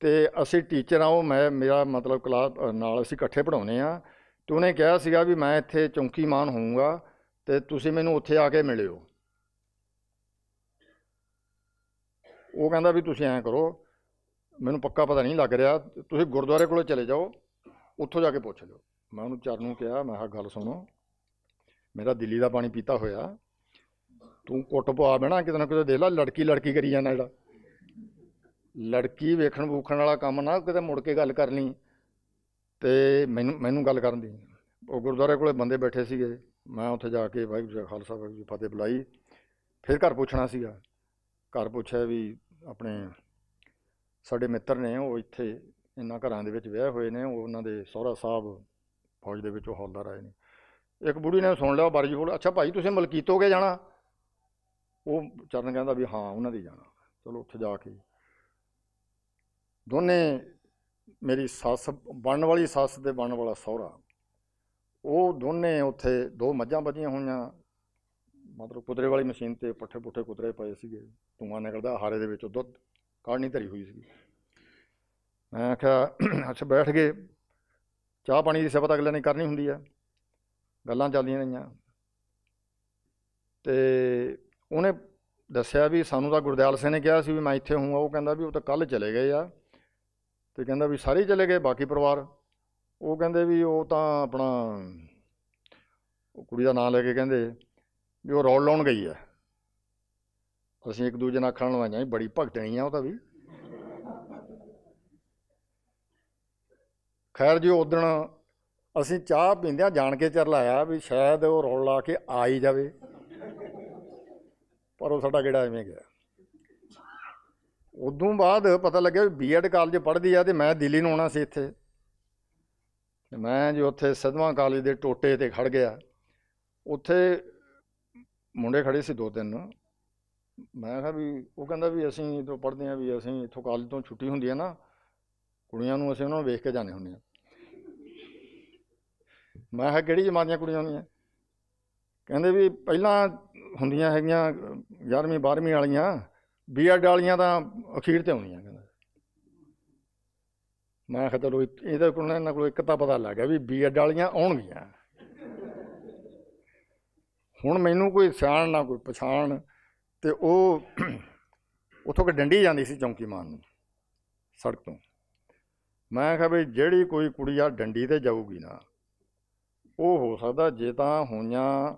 ਤੇ ਅਸੀਂ ਟੀਚਰ ਆ ਉਹ ਮੈਂ ਮੇਰਾ ਮਤਲਬ ਕਲਾਸ ਨਾਲ ਅਸੀਂ ਇਕੱਠੇ ਪੜਾਉਨੇ ਆ ਤੇ ਉਹਨੇ ਕਿਹਾ ਸੀਗਾ ਵੀ ਮੈਂ ਇੱਥੇ ਚੌਂਕੀਮਾਨ ਹੋਊਗਾ ਤੇ ਤੁਸੀਂ ਮੈਨੂੰ ਉੱਥੇ ਆ ਕੇ ਮਿਲਿਓ ਉਹ ਕਹਿੰਦਾ ਵੀ ਤੁਸੀਂ ਐਂ ਕਰੋ ਮੈਨੂੰ ਪੱਕਾ ਪਤਾ ਨਹੀਂ ਲੱਗ ਰਿਹਾ ਤੁਸੀਂ ਗੁਰਦੁਆਰੇ ਕੋਲੇ ਚਲੇ ਜਾਓ ਉੱਥੋਂ ਜਾ ਕੇ ਪੁੱਛ ਲਿਓ ਮੈਂ ਉਹਨੂੰ ਚਰਨ ਨੂੰ ਕਿਹਾ ਮੈਂ ਕਿਹਾ ਗੱਲ ਸੁਣੋ ਮੇਰਾ ਦਿੱਲੀ ਦਾ ਪਾਣੀ ਪੀਤਾ ਹੋਇਆ ਤੂੰ ਕੁੱਟ ਪਵਾ ਬਣਾ ਕਿਤੇ ਨਾ ਕਿਤੇ ਦੇਖ ਲੈ ਲੜਕੀ ਲੜਕੀ ਕਰੀ ਜਾਂਦਾ ਜਿਹੜਾ ਲੜਕੀ ਵੇਖਣ ਬੂਖਣ ਵਾਲਾ ਕੰਮ ਨਾ ਕਿਤੇ ਮੁੜ ਕੇ ਗੱਲ ਕਰ ਲਈ ਤੇ ਮੈਨੂੰ ਮੈਨੂੰ ਗੱਲ ਕਰਨ ਦੀ ਉਹ ਗੁਰਦੁਆਰੇ ਕੋਲੇ ਬੰਦੇ ਬੈਠੇ ਸੀਗੇ ਮੈਂ ਉੱਥੇ ਜਾ ਕੇ ਵਾਹਿਗੁਰੂ ਜੀ ਖਾਲਸਾ ਵਾਹਿਗੁਰੂ ਜੀ ਫਤਿਹ ਬੁਲਾਈ ਫਿਰ ਘਰ ਪੁੱਛਣਾ ਸੀਗਾ ਘਰ ਪੁੱਛਿਆ ਵੀ ਆਪਣੇ ਸਾਡੇ ਮਿੱਤਰ ਨੇ ਉਹ ਇੱਥੇ ਇਹਨਾਂ ਘਰਾਂ ਦੇ ਵਿੱਚ ਵਿਆਹ ਹੋਏ ਨੇ ਉਹ ਉਹਨਾਂ ਦੇ ਸਹੁਰਾ ਸਾਹਿਬ ਫੌਜ ਦੇ ਵਿੱਚ ਉਹ ਹੌਲਦਾਰ ਆਏ ਨੇ ਇੱਕ ਬੁੜੀ ਨੇ ਸੁਣ ਲਿਆ ਬਾਰੀ ਕੋਲ ਅੱਛਾ ਭਾਈ ਤੁਸੀਂ ਮਲਕੀਤ ਹੋ ਕੇ ਜਾਣਾ ਉਹ ਚਰਨ ਕਹਿੰਦਾ ਵੀ ਹਾਂ ਉਹਨਾਂ ਦੀ ਜਾਣਾ ਚਲੋ ਉੱਥੇ ਜਾ ਕੇ ਦੋਨੇ ਮੇਰੀ ਸੱਸ ਬਣਨ ਵਾਲੀ ਸੱਸ ਤੇ ਬਣਨ ਵਾਲਾ ਸਹੁਰਾ ਉਹ ਦੋਨੇ ਉੱਥੇ ਦੋ ਮੱਝਾਂ ਬੱਝੀਆਂ ਹੋਈਆਂ ਮਤਲਬ ਕੁਦਰੇ ਵਾਲੀ ਮਸ਼ੀਨ ਤੇ ਪੱਠੇ ਪੁੱਠੇ ਕੁਦਰੇ ਪਏ ਸੀਗੇ ਧੂਆਂ ਨਿਕਲਦਾ ਹਾਰੇ ਦੇ ਵਿੱਚੋਂ ਦੁੱਧ ਕਾੜਨੀ ਧਰੀ ਹੋਈ ਸੀ ਮੈਂ ਆਖਿਆ ਅੱਛਾ ਬੈਠ ਗਏ ਚਾਹ ਪਾਣੀ ਦੀ ਸਬਤ ਅਗਲੇ ਨੇ ਕਰਨੀ ਹੁੰਦੀ ਆ ਗੱਲਾਂ ਚੱਲਦੀਆਂ ਰਹੀਆਂ ਤੇ ਉਹਨੇ ਦੱਸਿਆ ਵੀ ਸਾਨੂੰ ਤਾਂ ਗੁਰਦਿਆਲ ਸਿੰਘ ਨੇ ਕਿਹਾ ਸੀ ਵੀ ਮੈਂ ਇੱਥੇ ਹੂੰ ਉਹ ਕਹਿੰਦਾ ਵੀ ਉਹ ਤਾਂ ਕੱਲ ਚਲੇ ਗਏ ਆ ਤੇ ਕਹਿੰਦਾ ਵੀ ਸਾਰੇ ਚਲੇ ਗਏ ਬਾਕੀ ਪਰਿਵਾਰ ਉਹ ਕਹਿੰਦੇ ਵੀ ਉਹ ਤਾਂ ਆਪਣਾ ਉਹ ਕੁੜੀ ਦਾ ਨਾਂ ਲੈ ਕੇ ਕਹਿੰਦੇ ਵੀ ਉਹ ਰੌਲ ਲਾਉਣ ਗਈ ਹੈ ਅਸੀਂ ਇੱਕ ਦੂਜੇ ਨਾਲ ਖੜਨ ਲਵਾਈਆਂ ਬੜੀ ਭਗਤਣੀ ਆ ਉਹ ਤਾਂ ਵੀ ਖੈਰ ਜੀ ਦਿਨ ਅਸੀਂ ਚਾਹ ਪੀਂਦਿਆਂ ਜਾਣ ਕੇ ਚਰ ਲਾਇਆ ਵੀ ਸ਼ਾਇਦ ਉਹ ਰੌਲ ਲਾ ਕੇ ਆ ਹੀ ਜਾਵੇ ਪਰ ਉਹ ਸਾਡਾ ਕਿਹੜਾ ਐਵੇਂ ਗਿਆ ਉਦੋਂ ਬਾਅਦ ਪਤਾ ਲੱਗਿਆ ਵੀ ਬੀਐਡ ਕਾਲਜ ਪੜ੍ਹਦੀ ਆ ਤੇ ਮੈਂ ਦਿੱਲੀ ਨੂੰ ਆਉਣਾ ਸੀ ਇੱਥੇ ਤੇ ਮੈਂ ਜੋ ਉੱਥੇ ਸਦਮਾ ਕਾਲਜ ਦੇ ਟੋਟੇ ਤੇ ਖੜ ਗਿਆ ਉੱਥੇ ਮੁੰਡੇ ਖੜੇ ਸੀ ਦੋ ਤਿੰਨ ਮੈਂ ਕਿਹਾ ਵੀ ਉਹ ਕਹਿੰਦਾ ਵੀ ਅਸੀਂ ਇਥੋਂ ਪੜਦੇ ਆ ਵੀ ਅਸੀਂ ਇਥੋਂ ਕਾਲਜ ਤੋਂ ਛੁੱਟੀ ਹੁੰਦੀ ਹੈ ਨਾ ਕੁੜੀਆਂ ਨੂੰ ਅਸੀਂ ਉਹਨਾਂ ਨੂੰ ਵੇਖ ਕੇ ਜਾਣੇ ਹੁੰਦੇ ਆ ਮੈਂ ਕਿਹਾ ਕਿਹੜੀ ਜਮਾਤ ਦੀਆਂ ਕੁੜੀਆਂ ਹੁੰਦੀਆਂ ਕਹਿੰਦੇ ਵੀ ਪਹਿਲਾਂ ਹੁੰਦੀਆਂ ਹੈਗੀਆਂ 11ਵੀਂ 12ਵੀਂ ਵਾਲੀਆਂ ਬੀਐਡ ਵਾਲੀਆਂ ਤਾਂ ਅਖੀਰ ਤੇ ਆਉਂਦੀਆਂ ਕਹਿੰਦਾ ਮੈਂ ਕਿਹਾ ਚਲੋ ਇਹਦੇ ਕੋਲ ਨਾ ਇਹਨਾਂ ਕੋਲ ਇੱਕ ਤਾਂ ਪਤਾ ਲੱਗ ਗਿਆ ਵੀ ਬੀਐਡ ਵਾਲੀਆਂ ਆਉਣਗੀਆਂ ਹੁਣ ਮੈਨੂੰ ਕੋਈ ਸਿਆਣ ਨਾ ਕੋਈ ਪਛਾਣ ਤੇ ਉਹ [clears throat] ਉਥੋਂ ਕਿ ਡੰਡੀ ਜਾਂਦੀ ਸੀ ਚੌਂਕੀ ਮਾਨ ਨੂੰ ਸੜਕ ਤੋਂ ਮੈਂ ਕਿਹਾ ਵੀ ਜਿਹੜੀ ਕੋਈ ਕੁੜੀ ਆ ਡੰਡੀ ਤੇ ਜਾਊਗੀ ਨਾ ਉਹ ਹੋ ਸਕਦਾ ਜੇ ਤਾਂ ਹੋਈਆਂ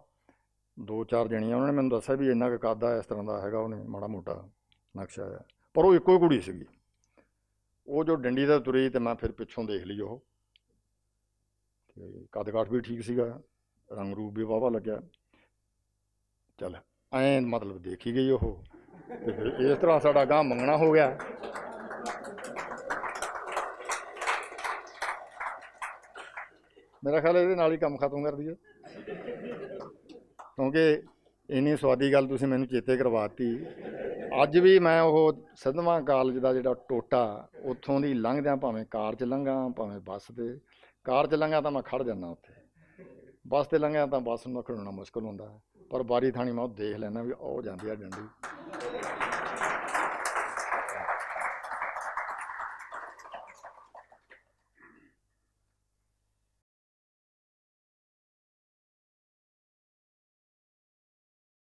ਦੋ ਚਾਰ ਜਣੀਆਂ ਉਹਨਾਂ ਨੇ ਮੈਨੂੰ ਦੱਸਿਆ ਵੀ ਇੰਨਾ ਕੁ ਕਾਦਾ ਇਸ ਤਰ੍ਹਾਂ ਦਾ ਹੈਗਾ ਉਹਨੇ ਮਾੜਾ ਮੋਟਾ ਨਕਸ਼ਾ ਆ ਪਰ ਉਹ ਇੱਕੋ ਹੀ ਕੁੜੀ ਸੀਗੀ ਉਹ ਜੋ ਡੰਡੀ ਦਾ ਤੁਰੇ ਤੇ ਮੈਂ ਫਿਰ ਪਿੱਛੋਂ ਦੇਖ ਲਈ ਉਹ ਤੇ ਕੱਦ ਵੀ ਠੀਕ ਸੀਗਾ ਰੰਗ ਰੂਪ ਵੀ ਵਾਵਾ ਲੱਗਿਆ ਚਲ ਐਂ ਮਤਲਬ ਦੇਖੀ ਗਈ ਉਹ ਤੇ ਫਿਰ ਇਸ ਤਰ੍ਹਾਂ ਸਾਡਾ ਗਾਂ ਮੰਗਣਾ ਹੋ ਗਿਆ ਮੇਰਾ ਖਿਆਲ ਇਹਦੇ ਨਾਲ ਹੀ ਕੰਮ ਖਤਮ ਕਰ ਦਈਏ ਕਿਉਂਕਿ ਇੰਨੀ ਸਵਾਦੀ ਗੱਲ ਤੁਸੀਂ ਮੈਨੂੰ ਚੇਤੇ ਕਰਵਾਤੀ ਅੱਜ ਵੀ ਮੈਂ ਉਹ ਸਿੱਧਵਾਂ ਕਾਲਜ ਦਾ ਜਿਹੜਾ ਟੋਟਾ ਉੱਥੋਂ ਦੀ ਲੰਘਦਿਆਂ ਭਾਵੇਂ ਕਾਰ 'ਚ ਲੰਘਾਂ ਭਾਵੇਂ ਬੱਸ ਤੇ ਕਾਰ 'ਚ ਲੰਘਾਂ ਤਾਂ ਮੈਂ ਖੜ ਜਾਂਦਾ ਉੱਥੇ ਬੱਸ ਤੇ ਲੰਘਿਆ ਤਾਂ ਬੱਸ ਨੂੰ ਖੜਨਾ ਮੁਸ਼ਕਲ ਹੁੰਦਾ ਪਰ ਬਾਰੀ ਥਾਣੀ ਮੈਂ ਉਹ ਦੇਖ ਲੈਣਾ ਵੀ ਉਹ ਜਾਂਦੀ ਆ ਡੰਡੀ